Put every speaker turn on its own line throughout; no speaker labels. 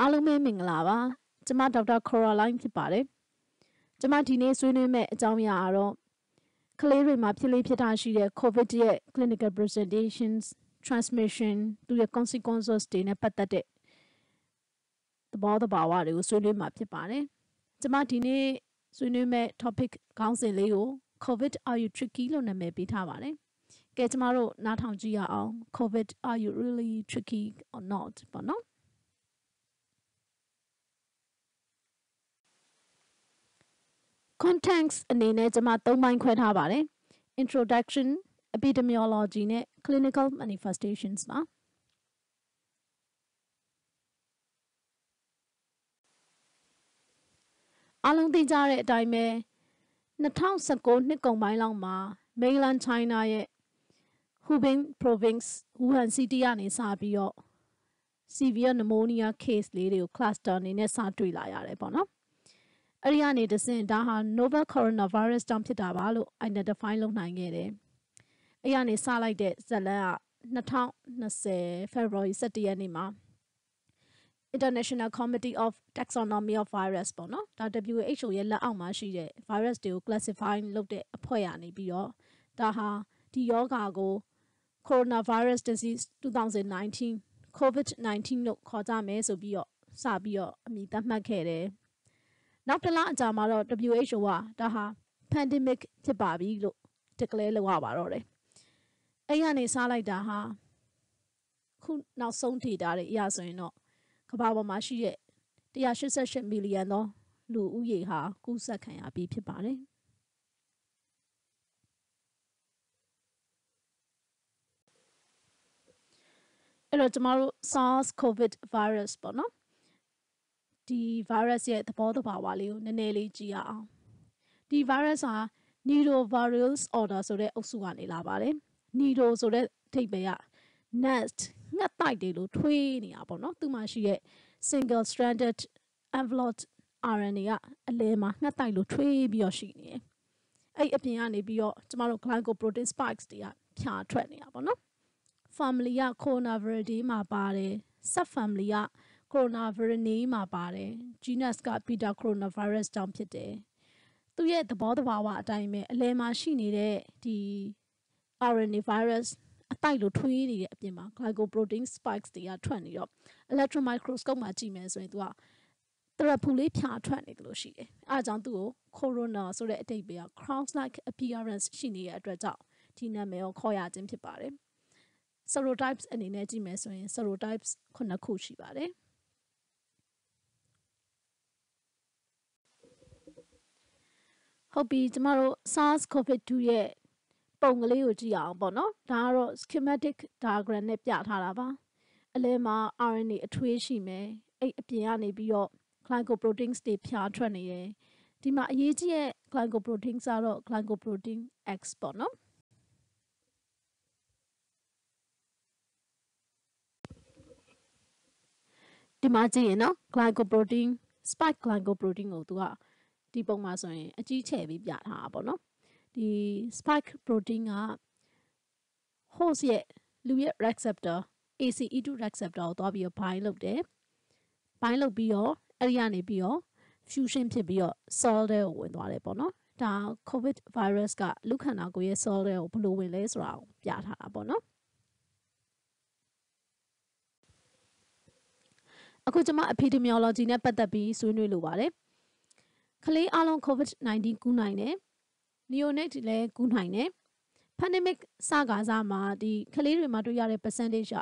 အားလုံးပဲမင်္ဂလာပါကျမဒေါက်တာကိုရိုလိုင်းဖြစ်ပါတယ်ကျမဒီနေ့ဆွေးနွေးမယ့်အကြောင်းအရာကတော့ကလေးတွေမှာဖြစ်လေဖြစ်တာရှိတဲ့ COVID ရဲ့ clinical presentations transmission သူရဲ့ consequences တွေနဲ့ပတ်သက်တဲ့သဘောတဘာဝတွေကိုဆွေးနွေးမှာဖြစ်ပါတယ်ကျမဒီနေ့ဆွေးနွေးမယ့် topic ခေါင်းစဉ်လေးကို COVID are you tricky လို့နာမည်ပေးထားပါတယ်ကဲကျမတို့နားထောင်ကြည့်ရအောင် covid are you really tricky or not ပေါ့နော် contents အနေနဲ့ကျွန်မ၃ပိုင်းခွဲထားပါတယ် introduction epidemiology နဲ့ clinical manifestations ပါအလုံးသိကြတဲ့အတိုင်းပဲ2019နှစ်ကုန်ပိုင်းလောက်မှာ mainland China ရဲ့ Hubei province Wuhan city ကနေစပြီးတော့ severe pneumonia case လေးတွေကို cluster အနေနဲ့စတွေ့လာရတယ်ပေါ့နော်။အဲ့ဒီကနေတဆင့်ဒါဟာ novel coronavirus ကြောင့်ဖြစ်တာပါလို့ identify လုပ်နိုင်ခဲ့တယ်။အဲ့ဒီကနေစလိုက်တဲ့ဇက်လန်က2020 February 17ရက်နေ့မှာ International Committee of Taxonomy of Virus ပေါ့နော်ဒါ WHO ရဲ့လက်အောက်မှာရှိတဲ့ virus တွေကို classify လုပ်တဲ့အဖွဲ့ကနေပြီးတော့ဒါဟာဒီယောဂါကို coronavirus disease 2019 covid-19 လို့ခေါ်ကြမယ်ဆိုပြီးတော့စပြီးတော့အမိသတ်မှတ်ခဲ့တယ်။နောက်တစ်လအကြာမှာတော့ WHO ကဒါဟာ pandemic ဖြစ်ပါပြီလို့ declare လုပ်ရပါတော့တယ်အဲ့ကနေစားလိုက်တာဟာခုနောက်ဆုံး data တွေအရဆိုရင်တော့ကမ္ဘာပေါ်မှာရှိတဲ့188 million သောလူဦးရေဟာကူးစက်ခံရပြီးဖြစ်ပါတယ်အဲ့တော့ကျမတို့ SARS COVID virus ပေါ့နော်ဒီ virus ရဲ့သဘောသဘာဝလေးကိုနည်းနည်းလေးကြည့်ရအောင်ဒီ virus ဟာ nidovirus order ဆိုတဲ့အုပ်စုကနေလာပါတယ် nido ဆိုတဲ့အထိပ္ပယ်က nest ငှက်တိုက်တွေလို့ထွေးနေတာပေါ့နော်သူမှရှိရဲ့ single stranded envelope RNA ကအလဲမှာငှက်တိုက်လို့ထွေးပြီးတော့ရှိနေတယ်အဲ့အပြင်ကနေပြီးတော့ကျမတို့ glycoprotein spikes တွေကဖြာထွက်နေတာပေါ့နော် family က coronavirus မှာပါတယ် sub family ကကိုရိုနာဗိုင်းရပ်စ်မှာပါတယ်။ genus က Beta coronavirus ကြောင့်ဖြစ်တယ်။သူ့ရဲ့သဘောတဘာဝအတိုင်းပဲအလဲမှာရှိနေတဲ့ဒီ RNA virus အတိုက်လိုထွေးနေတဲ့အပြင်မှာ glycoprotein spikes တွေကထွက်နေတော့ electron microscope မှာကြည့်မယ်ဆိုရင်သူကတရဖူလေးဖြာထွက်နေတယ်လို့ရှိတယ်။အဲအကြောင်းသူ့ကို corona ဆိုတဲ့အတိတ်ပဲက crown like appearance ရှိနေတဲ့အတွက်ကြောင့်ဒီနာမည်ကိုခေါ်ရခြင်းဖြစ်ပါတယ်။ serotypes အနေနဲ့ကြည့်မယ်ဆိုရင် serotypes ခုနှစ်ခုရှိပါတယ်။ဟုတ်ပြီကျမတို့ SARS COVID-2 ရဲ့ပုံကလေးကိုကြည့်အောင်ပေါ့နော်ဒါကတော့ schematic diagram နဲ့ပြထားတာပါအလဲမှာ RNA အထွေးရှိမယ်အဲ့အပြင်ကနေပြီးတော့ glycoproteins တွေဖြာထွက်နေတယ်ဒီမှာအရေးကြီးတဲ့ glycoproteins ကတော့ glycoprotein X ပေါ့နော်ဒီမှာကြည့်ရင်နော် glycoprotein spike glycoprotein ကိုသူကဒီပုံမှာဆိုရင်အကြီးချဲ့ပြီးပြထားတာပေါ့နော်ဒီ spike protein က host ရဲ့လူရဲ့ receptor ACE2 receptor ကိုသွားပြီးတော့ bind လုပ်တယ် bind လုပ်ပြီးတော့အဲ့ဒီကနေပြီးတော့ fusion ဖြစ်ပြီးတော့ cell တွေကိုဝင်သွားတယ်ပေါ့နော်ဒါ covid virus ကလူခန္ဓာကိုယ်ရဲ့ cell တွေကိုဘယ်လိုဝင်လဲဆိုတာကိုပြထားတာပေါ့နော်အခုကျွန်မ epidemiology နဲ့ပတ်သက်ပြီးဆွေးနွေးလိုပါတယ်။ကလေးအလုံး COVID-19 ကူးနိုင်တယ်။ neonate လည်းကူးနိုင်တယ်။ pandemic စကားစားမှာဒီကလေးတွေမှာတွေ့ရတဲ့ percentage က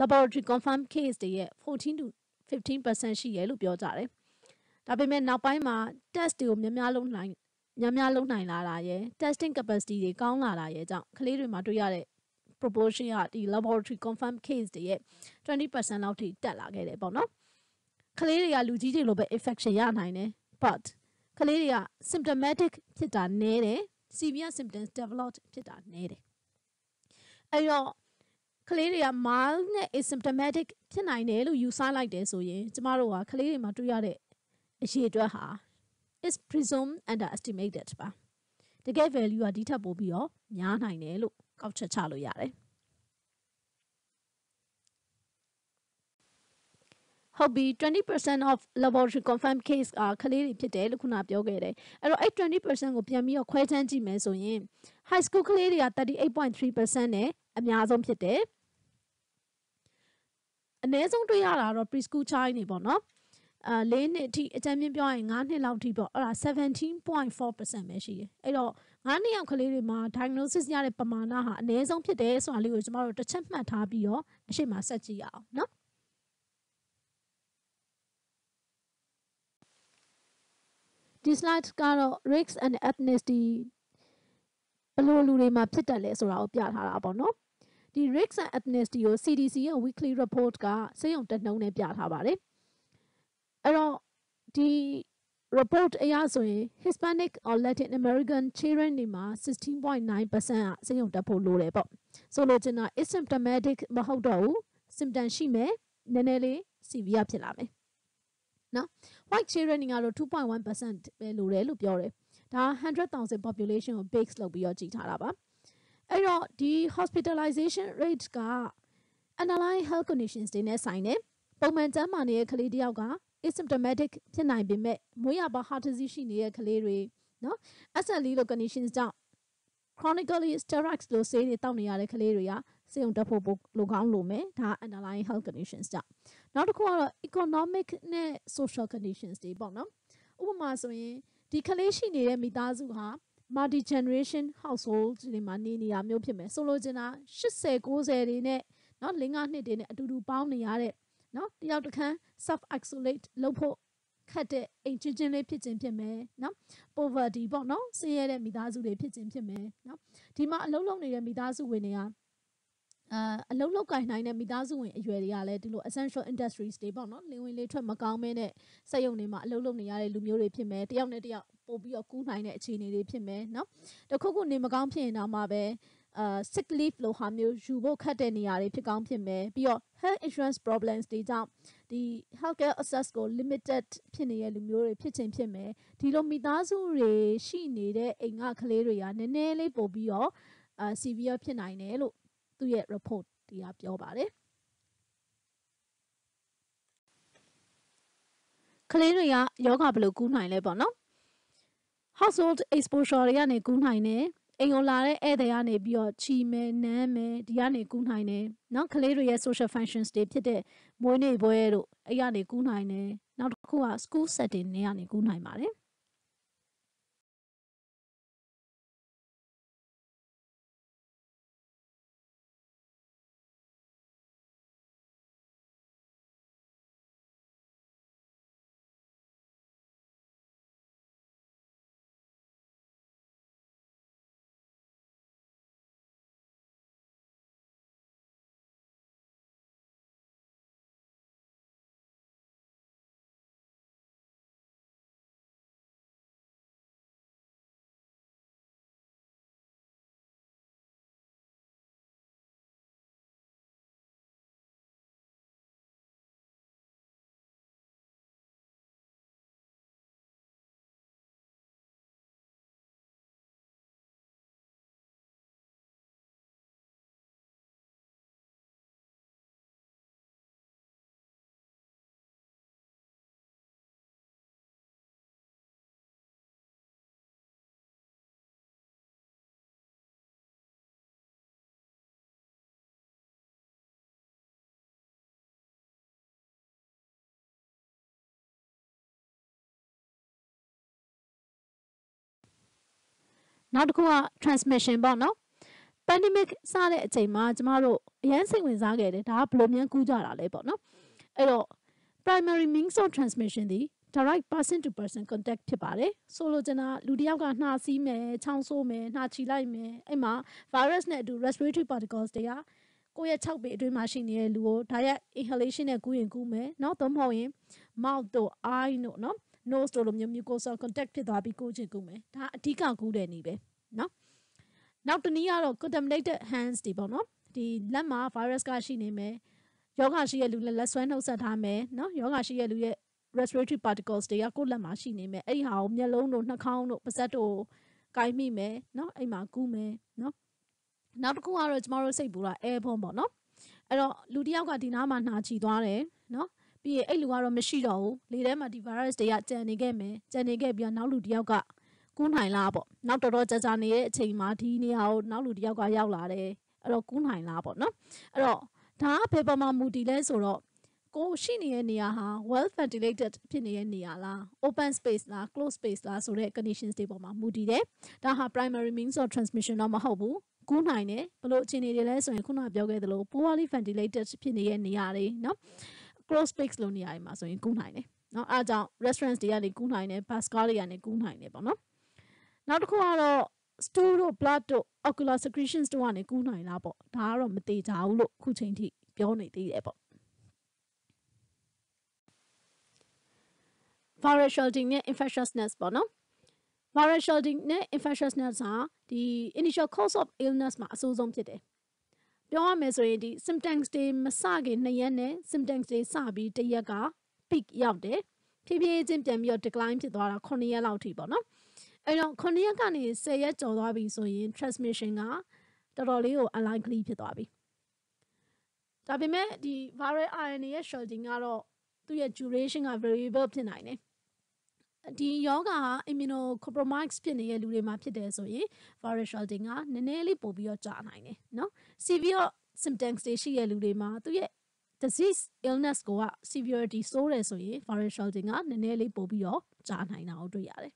laboratory confirm case တွေရဲ့14 to 15%ရှိတယ်လို့ပြောကြတယ်။ဒါပေမဲ့နောက်ပိုင်းမှာ test တွေကိုများများလုံးနိုင်များများလုံးနိုင်လာတာရယ် testing capacity တွေကောင်းလာတာရယ်ကြောင့်ကလေးတွေမှာတွေ့ရတဲ့ proportion ကဒီ laboratory confirm case တွေရဲ့20%လောက်ထိတက်လာခဲ့တယ်ပေါ့နော်။ကလေးတွေကလူကြီးတွေလိုပဲ infection ရနိုင်တယ် but ကလေးတွေက symptomatic ဖြစ်တာနည်းတယ် severe symptoms developed ဖြစ်တာနည်းတယ်အဲ့တော့ကလေးတွေက mild နဲ့ asymptomatic ဖြစ်နိုင်တယ်လို့ယူဆလိုက်တယ်ဆိုရင်ကျမတို့ကကလေးတွေမှာတွေ့ရတဲ့အရေအတွက်ဟာ is presumed underestimated ပါတကယ် value ကဒီထက်ပိုပြီးတော့များနိုင်တယ်လို့ကောက်ချက်ချလို့ရတယ်ဟုတ်ပြီ20% of laboratory confirmed case ကကလေးတွေဖြစ်တယ်လို့ခုနပြောခဲ့တယ်အဲ့တော့အဲ့20%ကိုပြန်ပြီးတော့ခွဲခြမ်းကြည့်မယ်ဆိုရင် high school ကလေးတွေက38.3%နဲ့အများဆုံးဖြစ်တယ်အနည်းဆုံးတွေ့ရတာတော့ preschool child နေပေါ့နော်အာ၄နှစ်အထိအကြမ်းမြင့်ပြောရင်9နှစ်လောက်အထိပေါ့အဲ့ဒါ17.4%ပဲရှိတယ်အဲ့တော့9နှစ်ယောက်ကလေးတွေမှာ diagnosis ရတဲ့ပမာဏဟာအနည်းဆုံးဖြစ်တယ်ဆိုတာလေးကိုကျွန်တော်တို့တစ်ချက်မှတ်ထားပြီးတော့အရှိမဆက်ကြည့်ရအောင်နော်ဒီ slide ကတော့ race and ethnicity ဘလို့လူတွေမှာဖြစ်တယ်လဲဆိုတာကိုပြထားတာပေါ့နော်ဒီ race and ethnicity ကို CDC ရဲ့ weekly report ကစေယုံတက်နှုန်းနဲ့ပြထားပါတယ်အဲ့တော့ဒီ report အရဆိုရင် Hispanic or Latin American children တွေမှာ16.9%အစေယုံတက်ဖို့လိုတယ်ပေါ့ဆိုလိုချင်တာ asymptomatic မဟုတ်တော့ဘူး symptom ရှိမယ်နည်းနည်းလေး severe ဖြစ်လာမယ်နော် White children ကတော့2.1%ပဲလိုတယ်လို့ပြောတယ်။ဒါ100,000 population ကို base လုပ်ပြီးတော့ကြည့်ထားတာပါ။အဲ့တော့ဒီ hospitalization rate က underlying health conditions တွေနဲ့ဆိုင်တယ်။ပုံမှန်ကျန်းမာနေတဲ့ကလေးတယောက်က asymptomatic ဖြစ်နိုင်ပေမဲ့မွေးရပါ heart disease ရှိနေတဲ့ကလေးတွေနော် SLE လို conditions ကြောင့် chronically steroids လိုဆေးတွေတောက်နေရတဲ့ကလေးတွေကစေုံတက်ဖို့လိုကောင်းလိုမယ်ဒါ underlying health conditions ကြောင့်နောက်တစ်ခုကတော့ economic နဲ့ social conditions တွေပေါ့နော်ဥပမာဆိုရင်ဒီကလေးရှိနေတဲ့မိသားစုဟာ multi generation household တွေမှာနေနေရမျိုးဖြစ်မယ်ဆိုလိုချင်တာ80 90တွေနဲ့เนาะ၄၅နှစ်တွေနဲ့အတူတူပေါင်းနေရတဲ့เนาะတယောက်တစ်ခန်း self isolate လုပ်ဖို့ခတ်တဲ့အိမ်ချင်းချင်းလေးဖြစ်ခြင်းဖြစ်မယ်เนาะ poverty ပေါ့เนาะဆင်းရဲတဲ့မိသားစုတွေဖြစ်ခြင်းဖြစ်မယ်เนาะဒီမှာအလုံးလုံးနေတဲ့မိသားစုဝင်တွေကအာအလုံးလောက်ကင်နိုင်တဲ့မိသားစုဝင်အရွယ်တွေကလည်းဒီလို essential industries တွေပေါ့နော်လင်းဝင်လေးထွက်မကောင်းမင်းတဲ့စက်ရုံတွေမှာအလုံးလုံးနေရတဲ့လူမျိုးတွေဖြစ်မယ်တယောက်နဲ့တယောက်ပို့ပြီးတော့ကူးနိုင်တဲ့အခြေအနေတွေဖြစ်မယ်နော်တခုခုနေမကောင်းဖြစ်ရင်တော့မှပဲအာ sick leave လိုဟာမျိုးယူဖို့ခက်တဲ့နေရာတွေဖြစ်ကောင်းဖြစ်မယ်ပြီးတော့ health insurance problems တွေကြောင့်ဒီ healthcare access ကို limited ဖြစ်နေတဲ့လူမျိုးတွေဖြစ်ချင်းဖြစ်မယ်ဒီလိုမိသားစုတွေရှိနေတဲ့အိမ်ကကလေးတွေကနည်းနည်းလေးပို့ပြီးတော့အာ severe ဖြစ်နိုင်တယ်လို့သူ့ရဲ့ report တရားပြောပါတယ်ကလေးတွေကယောဂဘယ်လိုကူးနိုင်လဲပေါ့နော် household exposure တွေကနေကူးနိုင်တယ်အိမ်ကိုလာတဲ့ဧည့်သည်ကနေပြီးတော့ချီမယ်နမ်းမယ်ဒီကနေကူးနိုင်တယ်နော်ကလေးတွေရဲ့ social functions တွေဖြစ်တဲ့မွေးနေ့ပွဲတို့အဲ့ကနေကူးနိုင်တယ်နောက်တစ်ခုက school setting တွေကနေကူးနိုင်ပါတယ်နောက်တစ်ခုက transmission ပေါ့နော် pandemic စတဲ့အချိန်မှာကျမတို့အရန်စိတ်ဝင်စားခဲ့တယ်ဒါကဘယ်လိုမျိုးကူးကြတာလဲပေါ့နော်အဲ့တော့ primary means of transmission ဒီ direct person to person contact ဖြစ်ပါတယ်ဆိုလိုချင်တာလူတစ်ယောက်ကနှာစီးမယ်ချောင်းဆိုးမယ်နှာချီလိုက်မယ်အဲ့မှာ virus နဲ့အတူ respiratory particles တွေကကိုယ့်ရဲ့6ပေအတွင်းမှာရှိနေတဲ့လူကိုဒါရိုက် inhalation နဲ့ကူးရင်ကူးမယ်เนาะသို့မဟုတ်ရင် mouth တို့ eye တို့เนาะ nose တို့လိုမျိုး mucosal contact ဖြစ်သွားပြီးကိုးချင်ကူးမယ်ဒါအဓိကကူးတဲ့နေပဲเนาะနောက်တစ်နည်းကတော့ contaminated hands တွေပေါ့နော်ဒီလက်မှာ virus ကရှိနေမယ်ယောဂရှိရဲ့လူလက်ဆွဲနှုတ်ဆက်ထားမယ်เนาะယောဂရှိရဲ့လူရဲ့ respiratory particles တွေကကိုယ့်လက်မှာရှိနေမယ်အဲ့ဒီဟာကိုမျက်လုံးတို့နှာခေါင်းတို့ပါးစပ်တို့ကိုင်းမိမယ်เนาะအဲ့မှာကူးမယ်เนาะနောက်တစ်ခုကတော့ကျမတို့စိတ်ပူတာ airborne ပေါ့เนาะအဲ့တော့လူတစ်ယောက်ကဒီနားမှာနှာချီသွားတယ်เนาะပြီးရင်အဲ့လူကတော့မရှိတော့ဘူးလေထဲမှာဒီ virus တွေကကျန်နေခဲ့မယ်ကျန်နေခဲ့ပြီးတော့နောက်လူတစ်ယောက်ကကူးနိုင်လားပေါ့နောက်တော်တော်ကြာကြာနေတဲ့အချိန်မှာဒီနေရာကိုနောက်လူတစ်ယောက်ကရောက်လာတယ်အဲ့တော့ကူးနိုင်လားပေါ့နော်အဲ့တော့ဒါကဘယ်ပေါ်မှာမူတည်လဲဆိုတော့ကိုရှိနေတဲ့နေရာဟာ well ventilated ဖြစ်နေတဲ့နေရာလား open space လား close space လားဆိုတဲ့ conditions တွေပေါ်မှာမူတည်တယ်ဒါဟာ primary means of transmission တော့မဟုတ်ဘူးကူးနိုင်တယ်ဘလို့အခြေအနေတွေလဲဆိုရင်ခုနပြောခဲ့သလို poorly ventilated ဖြစ်နေတဲ့နေရာတွေเนาะ prospects လို့နေရာတွေမှာဆိုရင်ကူးနိုင်တယ်နော်အားကြောင့် restaurants တွေကနေကူးနိုင်တယ် bus car တွေကနေကူးနိုင်တယ်ပေါ့နော်နောက်တစ်ခုကတော့ stool တို့ blood တို့ ocular secretions တို့ကနေကူးနိုင်လားပေါ့ဒါကတော့မသေးကြဘူးလို့အခုချိန်ထိပြောနေသေးတယ်ပေါ့ viral shedding နဲ့ infectiousness ပေါ့နော် viral shedding နဲ့ infectiousness ဟာဒီ initial cause of illness မှာအဆိုးဆုံးဖြစ်တယ်ပြောရမယ်ဆိုရင်ဒီ symptoms တွေမစခင်နှစ်ရက်နဲ့ symptoms တွေစပြီးတစ်ရက်က peak ရောက်တယ်ဖြည်းဖြည်းချင်းပြန်ပြီးတော့ decline ဖြစ်သွားတာ9ရက်လောက်ထိပေါ့နော်အဲ့တော့9ရက်ကနေ10ရက်ကျော်သွားပြီဆိုရင် transmission ကတော်တော်လေးကို unlikely ဖြစ်သွားပြီဒါပေမဲ့ဒီ viral RNA ရဲ့ shorting ကတော့သူ့ရဲ့ duration က variable ဖြစ်နိုင်တယ်ဒီယောဂဟာ immunocompromise ဖြစ်နေတဲ့လူတွေမှာဖြစ်တယ်ဆိုရင် viral shedding ကနည်းနည်းလေးပိုပြီးတော့ကြာနိုင်တယ်နော် severe symptoms တွေရှိတဲ့လူတွေမှာသူရဲ့ disease illness ကိုက severity ဆိုးတယ်ဆိုရင် viral shedding ကနည်းနည်းလေးပိုပြီးတော့ကြာနိုင်တာကိုတွေ့ရတယ်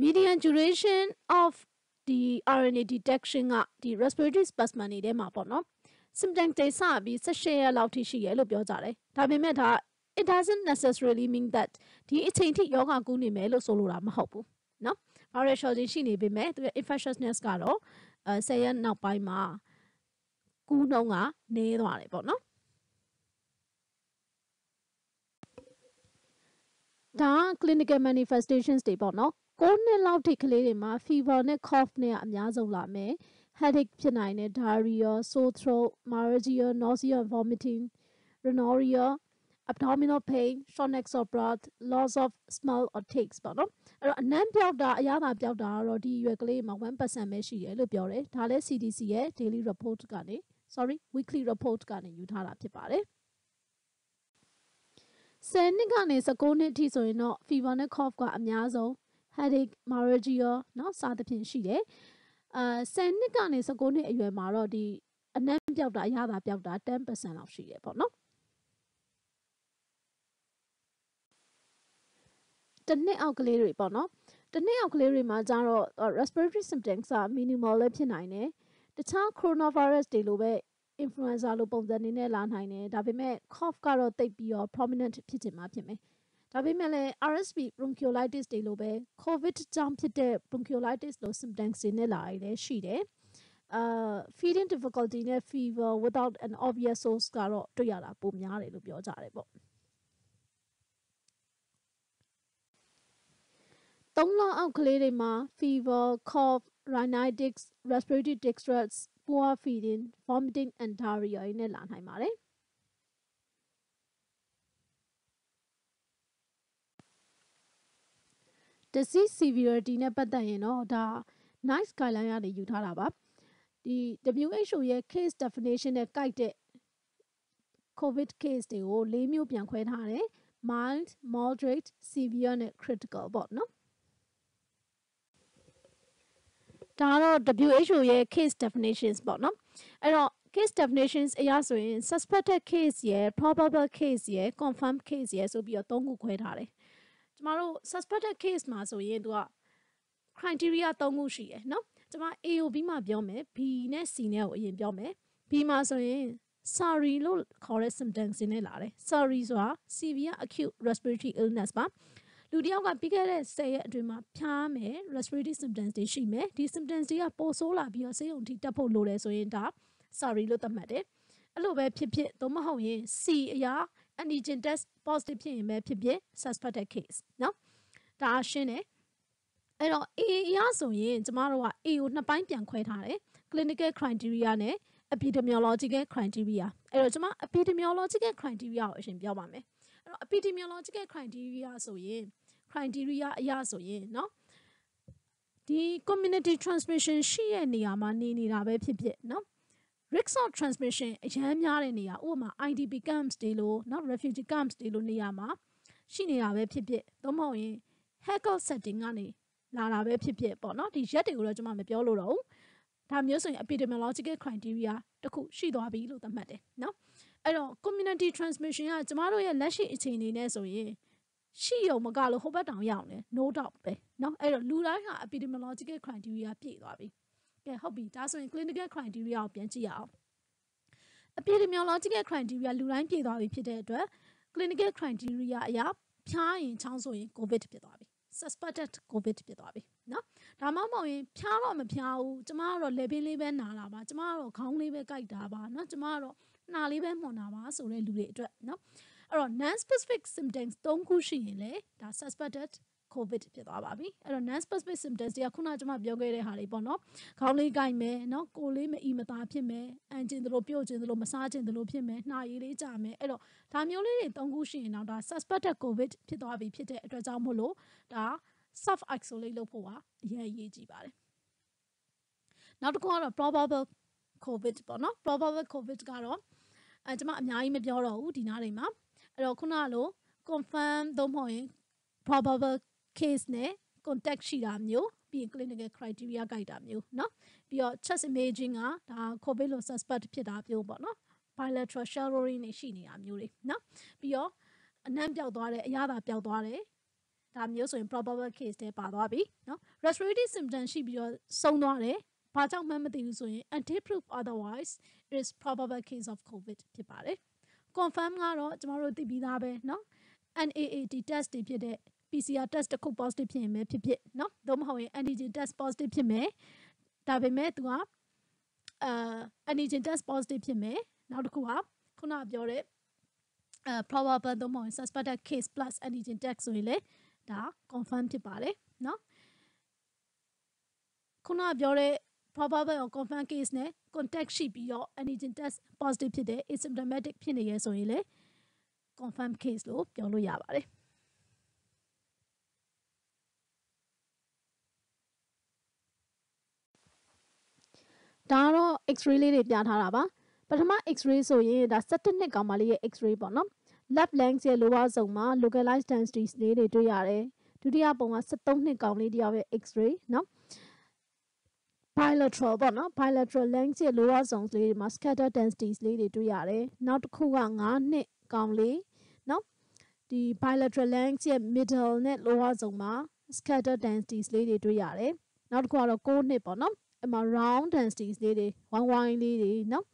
median duration of ဒီ RNA detection ကဒီ respiratory spasm တွေထဲမှာပေါ့နော် symptom တွေစပြီး16ရက်လောက်ထိရှိရလို့ပြောကြတယ်။ဒါပေမဲ့ဒါ it doesn't necessarily mean that ဒီအချိန်ထိယောဂကူးနေမယ်လို့ဆိုလိုတာမဟုတ်ဘူးเนาะ viral shedding ရှိနေပေမဲ့သူရဲ့ infectiousness ကတော့အဲ10ရက်နောက်ပိုင်းမှာကူးနှုန်းကနည်းသွားတယ်ပေါ့เนาะဒါ clinical manifestations တွေပေါ့နော်9နှစ်လောက်ထိကလေးတွေမှာ fever နဲ့ cough နဲ့အများဆုံးလာမယ် headache ဖြစ်နိုင်တယ် diarrhea sore throat myalgia nausea vomiting rhinorrhea abdominal pain sonic or breath loss of smell or taste ပေါ့နော်အဲ့တော့အနံ့ပြောက်တာအရသာပြောက်တာကတော့ဒီရွက်ကလေးမှာ1%ပဲရှိတယ်လို့ပြောတယ်ဒါလည်း CDC ရဲ့ daily report ကနေ sorry weekly report ကနေယူထားတာဖြစ်ပါတယ်ဆယ်နှစ်ကနေ19နှစ်အထိဆိုရင်တော့ fever နဲ့ cough ကအများဆုံး headache myalgia เนาะစသဖြင့်ရှိတယ်အာဆယ်နှစ်ကနေ19နှစ်အရွယ်မှာတော့ဒီအနံ့ပြောက်တာအရသာပြောက်တာ10%လောက်ရှိတယ်ပေါ့နော်တစ်နှစ်အောက်ကလေးတွေပေါ့နော်တစ်နှစ်အောက်ကလေးတွေမှာကျတော့ respiratory symptoms က minimal လည်းဖြစ်နိုင်တယ်တခြား coronavirus တွေလိုပဲ influenza လိုပုံစံနေနဲ့လာနိုင်တယ်ဒါပေမဲ့ cough ကတော့တိတ်ပြီးတော့ prominent ဖြစ်ချင်မှဖြစ်မယ်ဒါပေမဲ့လည်း RSV bronchiolitis တွေလိုပဲ covid ကြောင့်ဖြစ်တဲ့ bronchiolitis လို symptoms တွေနဲ့လာရည်လည်းရှိတယ်အာ feeding difficulty နဲ့ fever without an obvious source ကတော့တွေ့ရတာပိုများတယ်လို့ပြောကြတယ်ပေါ့၃လအောက်ကလေးတွေမှာ fever, cough, rhinitis, respiratory distress, poor feeding, vomiting and diarrhea နဲ့လာနိုင်ပါတယ်။ disease severity နဲ့ပတ်သက်ရင်တော့ဒါ nice guideline ကနေယူထားတာပါ။ဒီ WHO ရဲ့ case definition နဲ့ကိုက်တဲ့ covid case တွေကို၄မျိုးပြန်ခွဲထားတယ် mild moderate severe နဲ့ critical ပေါ့နော်။ဒါကတော့ WHO ရဲ့ case definitions ပေါ့နော်အဲ့တော့ case definitions အရဆိုရင် suspected case ရယ် probable case ရယ် confirm case ရယ်ဆိုပြီးတော့သုံးခုခွဲထားတယ်ကျမတို့ suspected case မှာဆိုရင်သူက criteria သုံးခုရှိရယ်နော်ကျမ A ကို B မှာပြောမယ် B နဲ့ C နဲ့ကိုအရင်ပြောမယ် B မှာဆိုရင် SARI လို့ခေါ်တဲ့ symptoms တွေနဲ့လာတယ် SARI ဆိုတာ severe acute respiratory illness ပါလူတစ်ယောက်ကပြီးခဲ့တဲ့10ရက်အတွင်းမှာဖျားမယ် respiratory symptoms တွေရှိမယ်ဒီ symptoms တွေကပိုဆိုးလာပြီးတော့ဆေးရုံထိတက်ဖို့လိုတယ်ဆိုရင်ဒါ sorry လို့သတ်မှတ်တယ်အဲ့လိုပဲဖြစ်ဖြစ်သို့မဟုတ်ရင် C အရာ antigen test positive ဖြစ်ရင်ပဲဖြစ်ဖြစ် suspected case နော်ဒါရှင်းတယ်အဲ့တော့ A အရာဆိုရင်ကျမတို့က A ကိုနှစ်ပိုင်းပြန်ခွဲထားတယ် clinical criteria နဲ့ epidemiological criteria အဲ့တော့ကျွန်မ epidemiological criteria ကိုအရင်ပြောပါမယ်အဲ့တော့ epidemiological criteria ဆိုရင် criteria အရဆိုရင်เนาะဒီ community transmission ရှိရဲ့နေရာမှာနေနေတာပဲဖြစ်ဖြစ်เนาะ risk of transmission အရမ်းများတဲ့နေရာဥပမာ IDP camps တွေလို့เนาะ refugee camps တွေလို့နေရာမှာရှိနေတာပဲဖြစ်ဖြစ်သို့မဟုတ်ရင် hacker setting ကနေလာတာပဲဖြစ်ဖြစ်ပေါ့เนาะဒီရက်တွေကိုတော့ကျွန်မမပြောလို့တော့ဒါမျိုးဆိုရင် epidemiological criteria တခုရှိသွားပြီလို့သတ်မှတ်တယ်เนาะအဲ့တော့ community transmission ကကျမတို့ရဲ့လက်ရှိအခြေအနေနဲ့ဆိုရင်ရှိရုံမကလို့ဟိုဘက်တောင်ရောက်နေ no doubt ပဲเนาะအဲ့တော့လူတိုင်းဟာ epidemiological criteria ပြည့်သွားပြီကဲဟုတ်ပြီဒါဆိုရင် clinical criteria ကိုပြန်ကြည့်ရအောင် epidemiological criteria လူတိုင်းပြည့်သွားပြီဖြစ်တဲ့အတွက် clinical criteria အရာဖြားရင်ချောင်းဆိုရင် covid ဖြစ်သွားပြီ suspected covid ဖြစ်သွားပြီเนาะဒါမှမဟုတ်ရင်ဖြားတော့မဖြားဘူးကျမကတော့လေပင်းလေးပဲနာတာပါကျမကတော့ခေါင်းလေးပဲကြိုက်တာပါเนาะကျမကတော့နှာလေးပဲမှုန်တာပါဆိုတဲ့လူတွေအတွက်เนาะအဲ့တော့ non specific symptoms ၃ခုရှိရင်လေဒါ suspected covid ဖြစ်သွားပါပြီအဲ့တော့ non specific symptoms တွေကခုနကျွန်မပြောခဲ့တဲ့ဟာတွေပေါ့နော်ခေါင်းလေးကိုက်မယ်နော်ကိုယ်လေးမအီမသားဖြစ်မယ်အန်ကျင်သလိုပြုတ်ကျင်သလိုမစားကျင်သလိုဖြစ်မယ်နှာရည်လေးကျမယ်အဲ့တော့ဒါမျိုးလေးတွေသုံးခုရှိရင်တော့ဒါ suspected covid ဖြစ်သွားပြီဖြစ်တဲ့အတွက်ကြောင့်မို့လို့ဒါ self isolate လုပ်ဖို့ကအရင်အရေးကြီးပါတယ်နောက်တစ်ခုကတော့ probable covid ပေါ့နော် probable covid ကတော့အဲကျွန်မအများကြီးမပြောတော့ဘူးဒီနားတွေမှာအဲ့တော့ခုနလို confirm သို့မဟုတ်ရင် probable case နဲ့ contact ရှိတာမျိုးပြီးရင် clinical criteria ကြိုက်တာမျိုးเนาะပြီးတော့ chest imaging ကဒါ covid လို့ suspect ဖြစ်တာမျိုးပေါ့เนาะ bilateral shallowing တွေရှိနေတာမျိုးတွေเนาะပြီးတော့အနံ့ပျောက်သွားတယ်အရသာပျောက်သွားတယ်ဒါမျိုးဆိုရင် probable case တွေပါသွားပြီเนาะ respiratory symptom ရှိပြီးတော့ဆုံးသွားတယ်ဘာကြောင့်မှမသိဘူးဆိုရင် until proof otherwise is probable case of covid ဖြစ်ပါတယ် confirm ကတော့ကျမတို့သိပြီးသားပဲเนาะ NAAT test တွေဖြစ်တဲ့ PCR test တစ်ခု positive ဖြစ်ရင်ပဲဖြစ်ဖြစ်เนาะသို့မဟုတ်ရင် antigen test positive ဖြစ်မယ်ဒါပေမဲ့သူကအာ antigen test positive ဖြစ်မယ်နောက်တစ်ခုကခုနပြောတဲ့အဲ probable သို့မဟုတ် suspected case plus antigen test ဆိုရင်လေဒါ confirm ဖြစ်ပါတယ်เนาะခုနပြောတဲ့ probable or confirm case နဲ့ contact ရှိပြီးတော့ antigen test positive ဖြစ်တဲ့ asymptomatic ဖြစ်နေရဲဆိုရင်လေ confirm case လို့ပြောလို့ရပါတယ်ဒါတော့ x-ray လေးတွေပြထားတာပါပထမ x-ray ဆိုရင်ဒါ17နှစ်ကောင်မလေးရဲ့ x-ray ပေါ့နော် left lungs ရဲ့ lower zone မှာ localized density လေးတွေတွေ့ရတယ်ဒုတိယပုံက73နှစ်ကောင်လေးတယောက်ရဲ့ x-ray နော် bilateral ပေါ့နော် bilateral language လိုတော့ဆောင်လေးတွေမှာ scatter densities လေးတွေတွေ့ရတယ်နောက်တစ်ခုက9နှစ်ကောင်းလေးနော်ဒီ bilateral language ရဲ့ middle နဲ့ lower zone မှာ scatter densities လေးတွေတွေ့ရတယ်နောက်တစ်ခုကတော့6နှစ်ပေါ့နော်အမ round densities လေးတွေဝိုင်းဝိုင်းလေးတွေနော်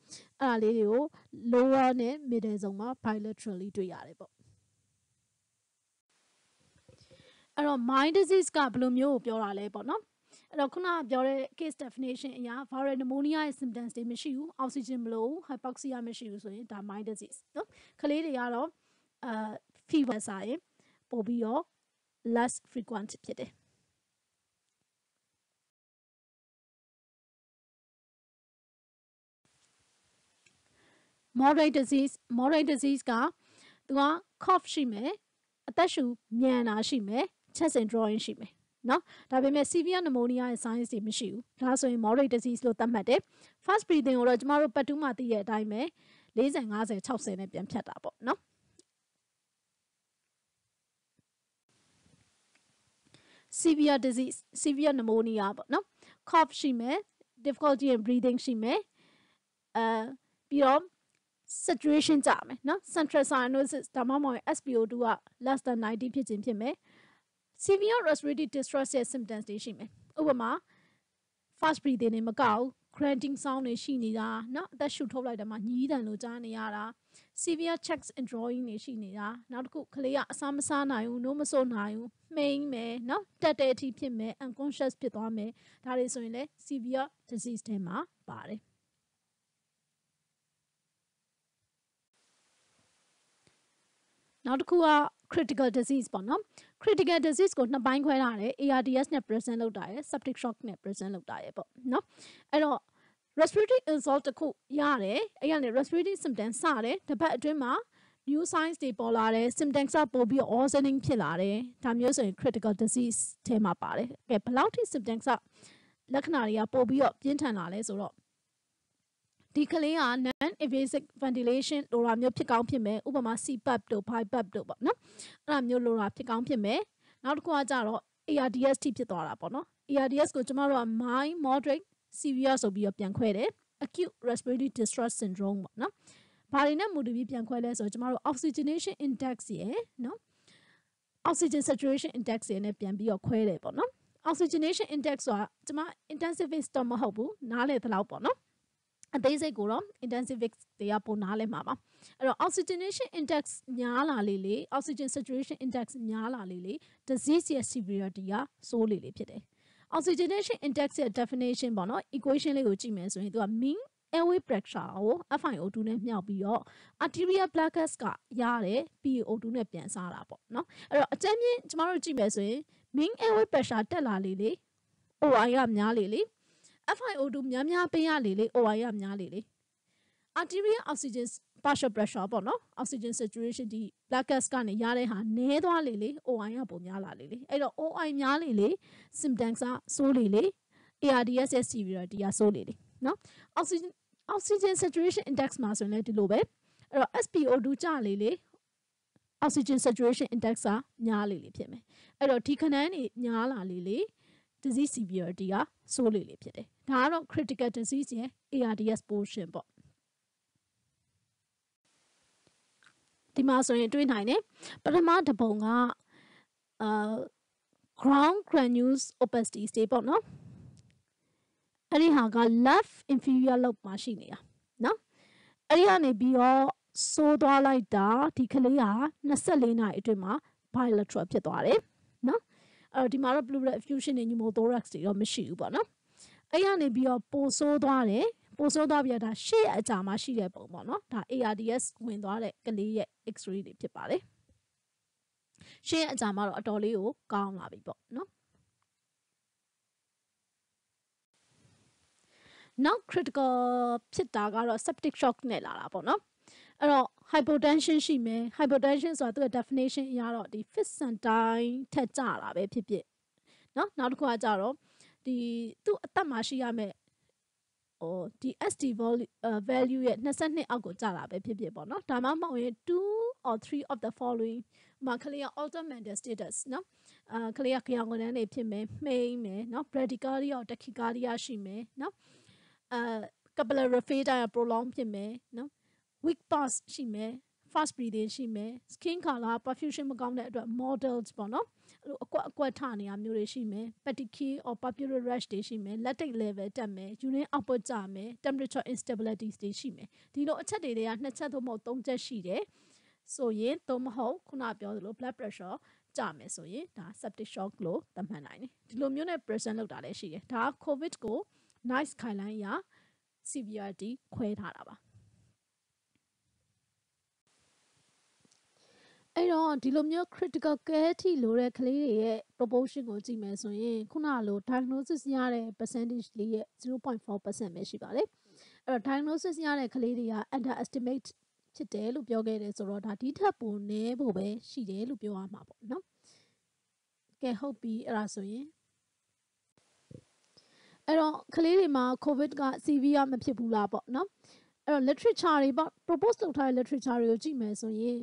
အဲ့ဒါလေးတွေကို lower နဲ့ middle zone မှာ bilaterally တွေ့ရတယ်ပေါ့အဲ့တော့ mind disease ကဘယ်လိုမျိုးကိုပြောတာလဲပေါ့နော်အဲ့တော့ခုနပြောတဲ့ case definition အရ viral pneumonia ရဲ့ symptoms တွေမရှိဘူး oxygen မလိုဘူး hypoxia မရှိဘူးဆိုရင်ဒါ mild disease နော်ကလေးတွေကတော့အာ fever စာရင် ပို့ပြီးတော့ less frequent ဖြစ်တယ်။ moderate disease moderate disease ကသူက cough ရှိမယ်အသက်ရှူမြန်တာရှိမယ် chest and drawing ရှိမယ်နော်ဒါပေမဲ့ severe pneumonia ရဲ့ signs တွေမရှိဘူးဒါဆိုရင် moderate disease လို့သတ်မှတ်တယ် fast breathing ကိုတော့ကျမတို့ပတ်တူးမှသိတဲ့အတိုင်းပဲ40 50 60နဲ့ပြန်ဖြတ်တာပေါ့နော်။ severe disease severe pneumonia ပေါ့နော်။ cough ရှိမယ် difficulty in breathing ရှိမယ်။အဲပြီးတော့ saturation ကြမယ်နော် central cyanosis ဒါမှမဟုတ် SpO2 က less than 90ဖြစ်ခြင်းဖြစ်မယ်။ severe respiratory distress ရဲ့ symptoms တွေရှိမယ်ဥပမာ fast breathing တွေမကောက် grunting sound တွေရှိနေတာเนาะအသက်ရှူထုတ်လိုက်တာမှညည်းတန်လို့ကြားနေရတာ severe checks and drawing တွေရှိနေတာနောက်တစ်ခုကလေးကအစားမစားနိုင်ဘူးနိုးမစိုးနိုင်ဘူးမှိန်မယ်เนาะတက်တဲ့အထိဖြစ်မယ် unconscious ဖြစ်သွားမယ်ဒါတွေဆိုရင်လည်း severe disease တွေမှာပါတယ်နောက်တစ်ခုက critical disease ပေါ့နော် critical disease ကိုနှစ်ပိုင်းခွဲထားတယ် ARDS နဲ့ present လောက်တာရယ် septic shock နဲ့ present လောက်တာရယ်ပေါ့နော်အဲ့တော့ respiratory insult တခုရတယ်အဲ့ကနေ respiratory symptom စတယ်တစ်ပတ်အတွင်းမှာ new signs တွေပေါ်လာတယ် symptoms ပို့ပြီး worsening ဖြစ်လာတယ်ဒါမျိုးဆိုရင် critical disease ထဲမှာပါတယ်ကဲဘယ်လောက်ထိ symptoms လက္ခဏာတွေကပို့ပြီးတော့ပြင်းထန်လာလဲဆိုတော့ဒီကလေးက invasive ventilation လိုတာမျိုးဖြစ်ကောင်းဖြစ်မယ်ဥပမာ CPAP တို့ BiPAP တို့ပေါ့နော်အဲ့ဒါမျိုးလိုတာဖြစ်ကောင်းဖြစ်မယ်နောက်တစ်ခုကကြတော့ ARDS ထိဖြစ်သွားတာပေါ့နော် ARDS ကိုကျမတို့က mild moderate severe ဆိုပြီးတော့ပြန်ခွဲတယ် acute respiratory distress syndrome ပေါ့နော်ဘာတွေနဲ့မူတပြီးပြန်ခွဲလဲဆိုတော့ကျမတို့ oxygenation index ရယ်နော် oxygen saturation index ရယ်နဲ့ပြန်ပြီးတော့ခွဲတယ်ပေါ့နော် oxygenation index ဆိုတာကျမ intensive storm မဟုတ်ဘူးနားလေသလောက်ပေါ့နော်အသေးစိတ်ကိုတော့ intensive တွေကပုံနာလဲမှာပါအဲ့တော့ oxygenation index များလာလေလေ oxygen saturation index များလာလေလေ disease ရဲ့ severity ကဆိုးလေလေဖြစ်တယ် oxygenation index ရဲ့ definition ပေါ့နော် equation လေးကိုကြည့်မယ်ဆိုရင်သူက mean airway pressure ကို FiO2 နဲ့မြှောက်ပြီးတော့ arterial blockage ကရတဲ့ PaO2 နဲ့ပြန်စားတာပေါ့နော်အဲ့တော့အကြမ်းမြင့်ကျမတို့ကြည့်မယ်ဆိုရင် mean airway pressure တက်လာလေလေ OI ကများလေလေ FiO2 များများပေးရလေလေ OI ကများလေလေ arterial oxygen partial pressure ပေါ့နော် oxygen saturation ဒီ blood gas ကနေရတဲ့ဟာနည်းသွားလေလေ OI ကပုံများလာလေလေအဲ့တော့ OI များလေလေ symptoms ကဆိုးလေလေ ARDS ရဲ့ severity ကဆိုးလေလေနော် oxygen oxygen saturation index မှာဆိုရင်လည်းဒီလိုပဲအဲ့တော့ SpO2 ကျလေလေ oxygen saturation index ကများလေလေဖြစ်မယ်အဲ့တော့ဒီခဏန်းနေများလာလေလေ disease severity ကစိုးလေလေးဖြစ်တယ်။ဒါကတော့ critical disease ရဲ့ ARDS portion ပေါ့။ဒီမှာဆိုရင်တွေးနိုင်တယ်။ပထမတစ်ပုံကအာ ground granules opacity state ပေါ့နော်။အဲ့ဒီဟာက left inferior lobe မှာရှိနေတာနော်။အဲ့ဒီကနေပြီးတော့စိုးသွားလိုက်တာဒီကလေးဟာ24နာရီအတွင်းမှာ bilateral ဖြစ်သွားတယ်။အဲ့ဒီမှာတော့ pleural effusion နဲ့ pneumothorax တွေတော့မရှိဘူးပေါ့နော်အဲ့ကနေပြီးတော့ပိုဆိုးသွားတယ်ပိုဆိုးသွားပြီးတော့ဒါရှေ့အကြာမှာရှိတဲ့ပုံပေါ့နော်ဒါ ARDS ဝင်သွားတဲ့ကလေးရဲ့ x-ray တွေဖြစ်ပါတယ်ရှေ့အကြာမှာတော့အတော်လေးကိုကောင်းလာပြီပေါ့နော်နောက် critical ဖြစ်တာကတော့ septic shock နဲ့လာတာပေါ့နော်အဲ့တော့ hypotension ရှိမယ် hypotension ဆိုတာသူ့ရဲ့ definition အရတော့ဒီ fistantine ထက်ကြတာပဲဖြစ်ဖြစ်နော်နောက်တစ်ခုကကြတော့ဒီသူ့အသက်မှာရှိရမယ်ဟိုဒီ SD value ရဲ့22အောက်ကိုကြတာပဲဖြစ်ဖြစ်ပေါ့နော်ဒါမှမဟုတ်ရင်2 or 3 of the following မှာကလေးက alternative status နော်အာကလေးကကြောင်ကနန်းနေဖြစ်မယ်မှိမ့်မယ်နော် bradycardia or tachycardia ရှိမယ်နော်အာ capillary failure prolong ဖြစ်မယ်နော် weak pass ရှိမယ် fast breathing ရှိမယ် skin color perfusion မကောင်းတဲ့အတွက် models ပေါ့နော်အဲ့လိုအကွက်အကွက်ထနေတာမျိုးတွေရှိမယ် petechiae or papillary rash တွေရှိမယ် lactic level တက်မယ် urine output ကျမယ် temperature instabilities တွေရှိမယ်ဒီလိုအချက်တွေတွေကနှစ်ချက်သို့မဟုတ်သုံးချက်ရှိတယ်ဆိုရင်သို့မဟုတ်ခုနပြောသလို blood pressure ကျမယ်ဆိုရင်ဒါ septic shock လို့သတ်မှတ်နိုင်တယ်ဒီလိုမျိုးနဲ့ present လောက်တာလည်းရှိတယ်ဒါက covid ကို nice guideline ရာ severity ခွဲထားတာပါအဲ့တော့ဒီလိုမျိုး critical care ထိလိုတဲ့ကလေးတွေရဲ့ proportion ကိုကြည့်မယ်ဆိုရင်ခုနလို diagnosis ရတဲ့ percentage လေးရဲ့0.4%ပဲရှိပါလေအဲ့တော့ diagnosis ရတဲ့ကလေးတွေက underestimate ဖြစ်တယ်လို့ပြောခဲ့တယ်ဆိုတော့ဒါဒီထက်ပိုနည်းဖို့ပဲရှိတယ်လို့ပြောရမှာပေါ့နော်ကဲဟုတ်ပြီအဲ့ဒါဆိုရင်အဲ့တော့ကလေးတွေမှာ covid က severe မဖြစ်ဘူးလားပေါ့နော်အဲ့တော့ literature တွေပေါ့ propose လုပ်ထားတဲ့ literature တွေကိုကြည့်မယ်ဆိုရင်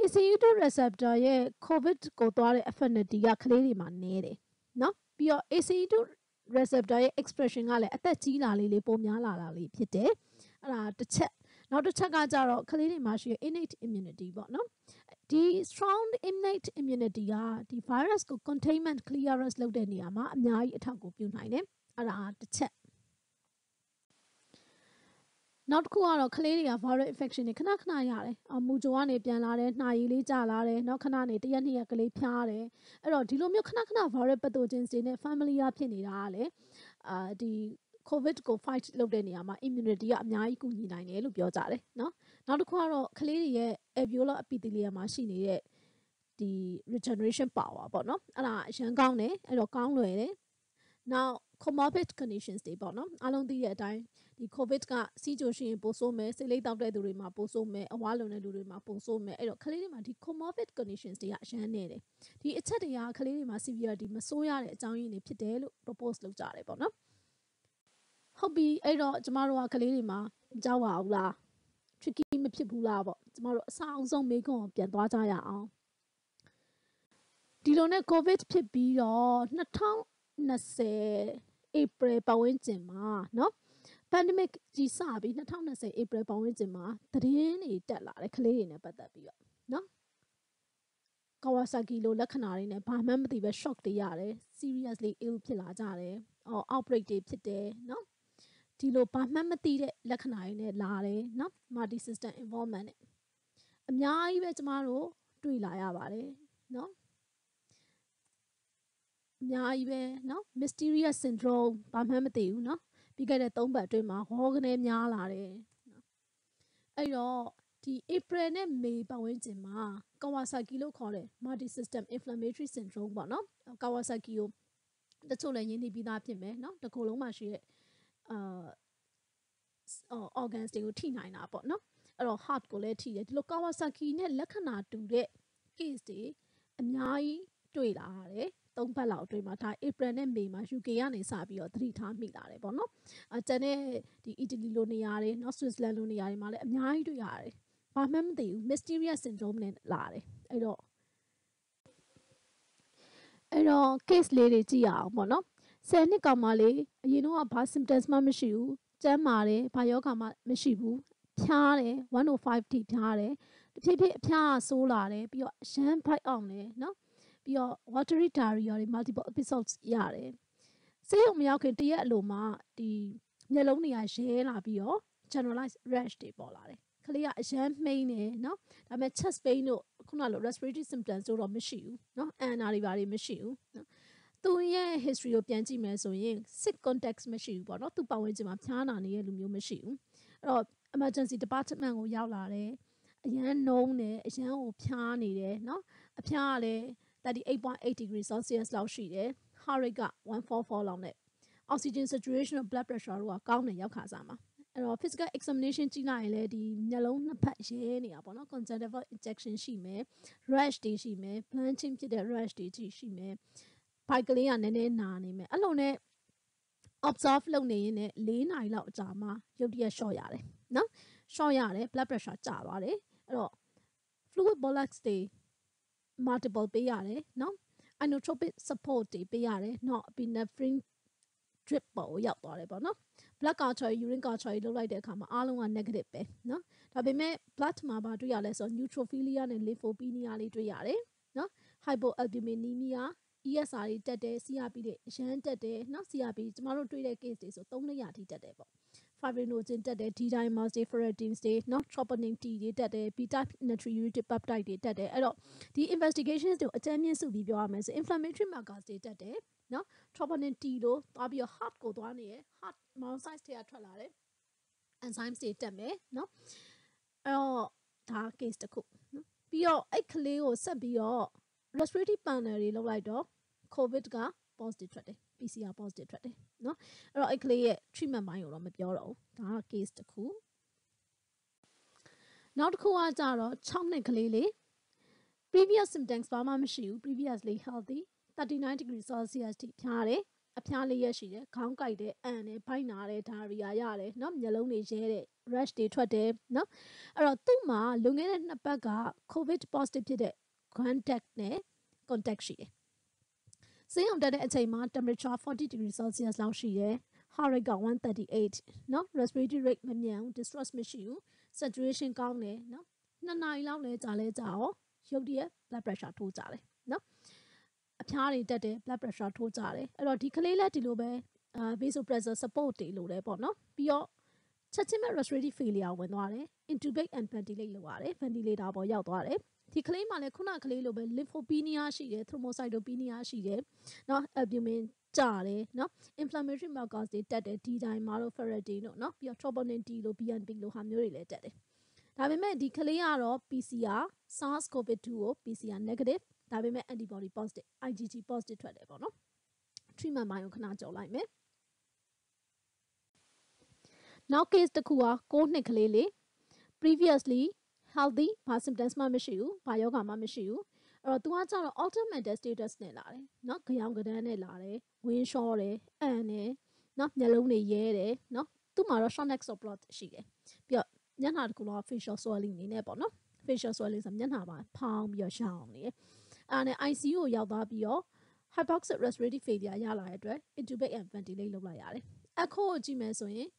ACE2 receptor ရဲ့ COVID ကိုသွားတဲ့ affinity ကကလေးတွေမှာနည်းတယ်နော်ပြီးတော့ ACE2 receptor ရဲ့ expression ကလည်းအသက်ကြီးလာလေးလေးပုံများလာလာလေးဖြစ်တယ်အဲ့ဒါတစ်ချက်နောက်တစ်ချက်ကကြတော့ကလေးတွေမှာရှိတဲ့ innate immunity ပေါ့နော်ဒီ strong innate immunity ကဒီ virus ကို containment clearance လုပ်တဲ့နေရာမှာအများကြီးအထောက်အကူပြုနိုင်တယ်အဲ့ဒါတစ်ချက်နောက်တစ်ခုကတော့ကလေးတွေက viral infection တွေခဏခဏရတယ်အမူဂျိုကနေပြန်လာတယ်နှာရည်လေးကျလာတယ်နောက်ခဏနေတရက်နှစ်ရက်ကလေးဖျားတယ်အဲ့တော့ဒီလိုမျိုးခဏခဏ viral pathogens တွေနဲ့ family ရဖြစ်နေတာကလေအာဒီ covid ကို fight လုပ်တဲ့နေရာမှာ immunity ကအများကြီးကူညီနိုင်တယ်လို့ပြောကြတယ်နော်နောက်တစ်ခုကတော့ကလေးတွေရဲ့ alveolar epithelium မှာရှိနေတဲ့ဒီ regeneration power ပေါ့နော်အဲ့ဒါအရန်ကောင်းတယ်အဲ့တော့ကောင်းလွယ်တယ် now comorbid conditions တွေပေါ့နော်အားလုံးသိတဲ့အတိုင်းဒီ covid ကစီးကြိုရှင်ပို့ဆိုးမယ်စိတ်လိပ်တောက်တဲ့သူတွေမှာပို့ဆိုးမယ်အဝါလုံတဲ့လူတွေမှာပို့ဆိုးမယ်အဲ့တော့ကလေးတွေမှာဒီ comorbid conditions တွေကအရမ်းနေတယ်ဒီအချက်တွေကကလေးတွေမှာ severity မဆိုးရတဲ့အကြောင်းရင်းတွေဖြစ်တယ်လို့ propose လုပ်ကြတယ်ပေါ့နော်ဟုတ်ပြီအဲ့တော့ကျမတို့ကကလေးတွေမှာကြောက်ပါဘူးလား tricky မဖြစ်ဘူးလားပေါ့ကျမတို့အဆောင်ဆုံးမေးခွန်းကိုပြန်သွားကြရအောင်ဒီလိုနဲ့ covid ဖြစ်ပြီးတော့2020 April ပတ်ဝန်းကျင်မှာเนาะ pandemic ကြီးစပြီး2020 April ပတ်ဝန်းကျင်မှာသတင်းတွေတက်လာတယ်ကလေးတွေနဲ့ပတ်သက်ပြီးတော့နော် Kawasaki လိုလက္ခဏာတွေနဲ့ဘာမှမသိပဲ shock တွေရတယ် seriously ill ဖြစ်လာကြတယ် or outbreak တွေဖြစ်တယ်နော်ဒီလိုဘာမှမသိတဲ့လက္ခဏာတွေနဲ့လာတယ်နော် multi system involvement နဲ့အများကြီးပဲကျမတို့တွေ့လာရပါတယ်နော်အများကြီးပဲနော် mysterious syndrome ဘာမှမသိဘူးနော်ပြီးခဲ့တဲ့၃ပတ်အတွင်းမှာဟောကနေများလာတယ်အဲ့တော့ဒီ April နဲ့ May ပတ်ဝန်းကျင်မှာ Kawasaki လို့ခေါ်တဲ့ multi system inflammatory syndrome ပေါ့နော် Kawasaki ကိုတချို့လည်းရင်းနှီးပြီးသားဖြစ်မယ်နော်တစ်ခုလုံးမှာရှိရဲ့အာ organs တွေကိုထိနိုင်တာပေါ့နော်အဲ့တော့ heart ကိုလည်းထိတယ်ဒီလို Kawasaki နဲ့လက္ခဏာတူတဲ့ case တွေအများကြီးတွေ့လာရတယ်၃ဘတ်လောက်အတွင်းမှာဒါ April နဲ့ May မှာ UK ကနေစပြီးတော့သတိထားမိလာတယ်ပေါ့နော်။အဲတန်တဲ့ဒီ Italy လိုနေရာတွေ North Switzerland လိုနေရာတွေမှာလည်းအများကြီးတွေ့ရတယ်။ဘာမှမသိဘူး Mysterious Syndrome နဲ့လာတယ်။အဲ့တော့အဲ့တော့ case လေးတွေကြည့်ရအောင်ပေါ့နော်။10နှစ်ကောင်မလေးအရင်တော့ဘာ symptoms မှမရှိဘူး။ကျန်းမာတယ်ဘာရောဂါမှမရှိဘူး။ဖြားတယ်105 ठी ဖြားတယ်။တဖြည်းဖြည်းအဖျားဆိုးလာတယ်ပြီးတော့ရမ်းဖိုက်အောင်လေနော်ပြီးတော့ watery diary တွေ multiple episodes ရတယ်ဆေးရုံမရောက်ခင်တရက်အလိုမှာဒီမျက်လုံးတွေကရဲလာပြီးတော့ generalized rash တွေပေါ်လာတယ်ကလေးကအရန်မှိန်နေเนาะဒါပေမဲ့ chest pain တို့ခုနလို respiratory symptoms တို့တော့မရှိဘူးเนาะ ANA တွေဘာတွေမရှိဘူးเนาะသူရဲ့ history ကိုပြန်ကြည့်မယ်ဆိုရင် sick context မရှိဘူးပေါ့เนาะသူပတ်ဝန်းကျင်မှာဖျားနာနေတဲ့လူမျိုးမရှိဘူးအဲ့တော့ emergency department ကိုရောက်လာတယ်အရန်နှုံးတယ်အရန်ကိုဖျားနေတယ်เนาะအဖျားကလည်း38.8 degree Celsius လောက်ရှိတယ်။ heart rate က144လောက်နဲ့ oxygen saturation blood pressure တို့ကကောင်းတယ်ရောက်ခါစားမှာ။အဲ့တော့ physical examination ကြည့်လိုက်ရင်လည်းဒီမျက်လုံးနှစ်ဖက်ရဲနေတာပေါ့နော် conjunctival injection ရှိမယ် rash တွေရှိမယ် blanching ဖြစ်တဲ့ rash တွေကြီးရှိမယ် pickling ကနည်းနည်းနာနေမယ်အဲ့လိုနဲ့ observe လုပ်နေရင်လည်း၄နာရီလောက်အကြာမှရုတ်တရက်ရှော့ရတယ်နော်ရှော့ရတယ် blood pressure ကျသွားတယ်အဲ့တော့ fluid bolus တွေ multiple ပေးရတယ်နော် inotropic support တွေပေးရတယ်เนาะ epinephrine drip ပေါ်ရောက်သွားတယ်ပေါ့နော် blood culture urine culture ကြီးလုပ်လိုက်တဲ့အခါမှာအားလုံးက negative ပဲနော်ဒါပေမဲ့ blood မှာဘာတွေ့ရလဲဆိုတော့ neutrophilia နဲ့ lymphopenia လေးတွေ့ရတယ်နော် hypoalbuminemia ESR တွေတက်တယ် CRP တွေအရန်တက်တယ်နော် CRP ကျမတို့တွေ့တဲ့ case တွေဆို300အထိတက်တယ်ပေါ့ fibrinogen တက်တယ် D-dimer ferritin တွေ not troponin T တွေတက်တယ် beta natriuretic peptide တွေတက်တယ်အဲ့တော့ဒီ investigations တွေကိုအကြမ်းမြင့်စုပြီးပြောရမယ်ဆို inflammatory markers တွေတက်တယ်နော် troponin T လို့သွားပြီးတော့ heart ကိုသွားနေရယ် heart monocytes တွေကထွက်လာတယ် enzymes တွေတက်မယ်နော်အဲ့တော့ဒါ case တစ်ခုနော်ပြီးတော့အဲ့ကလေးကိုဆက်ပြီးတော့ respiratory panel တွေလောက်လိုက်တော့ covid က positive ထွက်တယ် PCR positive ထွက်တယ်နော်အဲ့တော့အဲ့ကလေးရဲ့ treatment ပိုင်းကိုတော့မပြောတော့ဘူးဒါက case တစ်ခုနောက်တစ်ခုကကြတော့6နှစ်ကလေးလေး previous symptoms ဘာမှမရှိဘူး previously healthy 39 degree celsius ထိဖြားတယ်အဖျားလေးရက်ရှိတယ်ခေါင်းကိုက်တယ်အန်တယ်ဖိုက်နာတယ်ဒါရီယာရတယ်เนาะမျက်လုံးတွေရဲတယ် rush တွေထွက်တယ်เนาะအဲ့တော့သူ့မှာလွန်ခဲ့တဲ့နှစ်ပတ်က covid positive ဖြစ်တဲ့ contact နဲ့ contact ရှိတယ်ဆေးရုံတက်တဲ့အချိန်မှာ temperature 40 degree celsius လောက်ရှိရယ် heart rate က138နော် respiratory rate မမြန်ဘူး distress မရှိဘူး saturation ကောင်းတယ်နော်နှစ်နာရီလောက်လဲကြာလဲကြာအောင်ရုပ်တရက် blood pressure ထိုးကြတယ်နော်အဖျားတွေတက်တယ် blood pressure ထိုးကြတယ်အဲ့တော့ဒီကလေးလည်းဒီလိုပဲအာ vasopressor support တွေလိုတယ်ပေါ့နော်ပြီးတော့ချက်ချင်းပဲ respiratory failure ဝင်သွားတယ် intubate and ventilate လုပ်ရတယ် ventilator ပေါ်ရောက်သွားတယ်ဒီကလေးမှလည်းခုနကလေးလိုပဲ lymphopenia ရှိတယ် thrombocytopenia ရှိတယ်เนาะ albumin ကြတယ်เนาะ inflammatory markers တွေတက်တယ်ဒီတိုင်းမှာတော့ ferritin တို့เนาะပြီးတော့ troponin D လို့ BNP လို့ဟာမျိုးတွေလည်းတက်တယ်ဒါပေမဲ့ဒီကလေးကတော့ PCR SARS-CoV-2 ကို PCR negative ဒါပေမဲ့ antibody positive IgG positive ထွက်တယ်ပေါ့နော် treatment ပိုင်းကိုခဏကြော်လိုက်မယ်နောက် case တစ်ခုက6နှစ်ကလေးလေး previously healthy ဘာ symptoms မှမရှိဘူးဘာယောဂမှမရှိဘူးအဲ့တော့ तू ကကြတော့ altered mental status နဲ့လာတယ်เนาะကြောင်ကဒန်းနဲ့လာတယ်ဝင်းလျှောတယ်အန်တယ်เนาะမျက်လုံးတွေရဲတယ်เนาะသူ့မှာတော့ short neck subplot ရှိတယ်ပြီးတော့ညနာတစ်ခုလော facial swelling နေနဲ့ပေါ့เนาะ facial swelling ဆိုမျက်နှာပါဖောင်းပြီးတော့ရှောင်နေတယ်အဲ့ဒါနဲ့ ICU ကိုရောက်သွားပြီးတော့ hypoxic respiratory failure ရလာတဲ့အတွက် intubate and ventilate လုပ်လိုက်ရတယ် echo ကိုကြည့်မယ်ဆိုရင်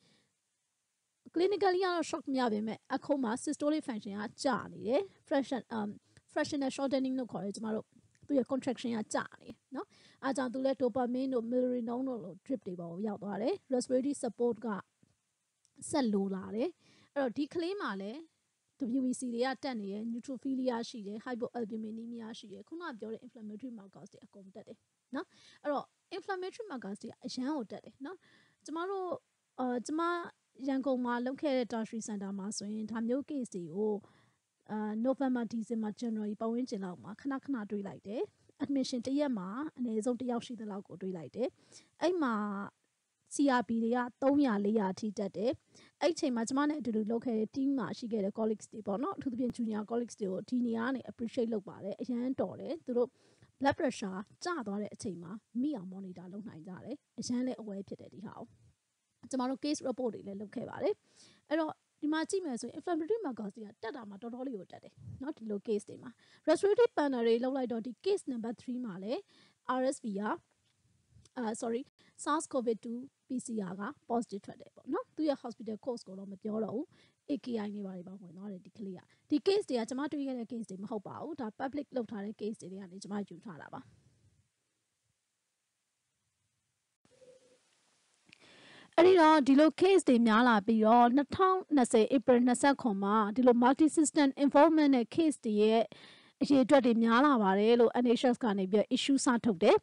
clinically ကတော့ shock မရပါပဲအခုမှ systolic function ကကျနေတယ် fraction um fractional shortening လို့ခေါ်တယ်ကျမတို့သူရဲ့ contraction ကကျနေเนาะအားကြောင့်သူလဲ dopamine တို့ milrinone တို့လို drip တွေပေါ်ရောက်သွားတယ် respiratory support ကဆက်လိုလာတယ်အဲ့တော့ဒီကလေးမှာလည်း WBC တွေကတက်နေရယ် neutrophilia ရှိတယ် hypoalbuminemia ရှိတယ်ခုနပြောတဲ့ inflammatory markers တွေအကုန်တက်တယ်เนาะအဲ့တော့ inflammatory markers တွေကအရန်ကိုတက်တယ်เนาะကျမတို့အာကျမရန်ကုန်မှာလုပ်ခဲ့တဲ့ tertiary center မှာဆိုရင်ဒါမျိုး case တွေကိုအာ November December January ပတ်ဝန်းကျင်လောက်မှာခဏခဏတွေးလိုက်တယ် admission တစ်ရက်မှာအနည်းဆုံးတစ်ယောက်ရှိသလောက်ကိုတွေးလိုက်တယ်အဲ့မှာ CRB တွေက300 400အထိတက်တယ်အဲ့ချိန်မှာကျမနဲ့အတူတူလုပ်ခဲ့တဲ့ team မှာရှိခဲ့တဲ့ colleagues တွေပေါ့နော်အထူးသဖြင့် junior colleagues တွေကိုဒီနေရာကနေ appreciate လုပ်ပါတယ်အရန်တော်တယ်သူတို့ blood pressure ကျသွားတဲ့အချိန်မှာမိအောင် monitor လုပ်နိုင်ကြတယ်အရန်လည်း aware ဖြစ်တယ်ဒီဟာကိုကျမတို့ case report တွေလည်းလုပ်ခဲ့ပါတယ်အဲ့တော့ဒီမှာကြည့်မယ်ဆိုရင် inflammatory markers တွေကတက်တာမှာတော်တော်လေးကိုတက်တယ်เนาะဒီလို case တွေမှာ respiratory panel တွေလောက်လိုက်တော့ဒီ case number 3မှာလည်း RSV ကအာ sorry SARS-CoV-2 PCR က positive ထွက်တယ်ပေါ့နော်သူရဲ့ hospital course ကိုတော့မပြောတော့ဘူး AKI နေပါတယ်ပေါ့ဝင်သွားတယ်ဒီကလေးကဒီ case တွေကကျွန်မတွေ့ရတဲ့ case တွေမဟုတ်ပါဘူးဒါ public လုပ်ထားတဲ့ case တွေကနေကျွန်မယူထားတာပါအဲ့ဒီတော့ဒီလို case တွေများလာပြီးတော့2020 April 29မှာဒီလို multi system involvement နဲ့ case တွေရဲ့အရေးအတွက်တွေများလာပါတယ်လို့ NHS ကနေပြီး issue စထုတ်တယ်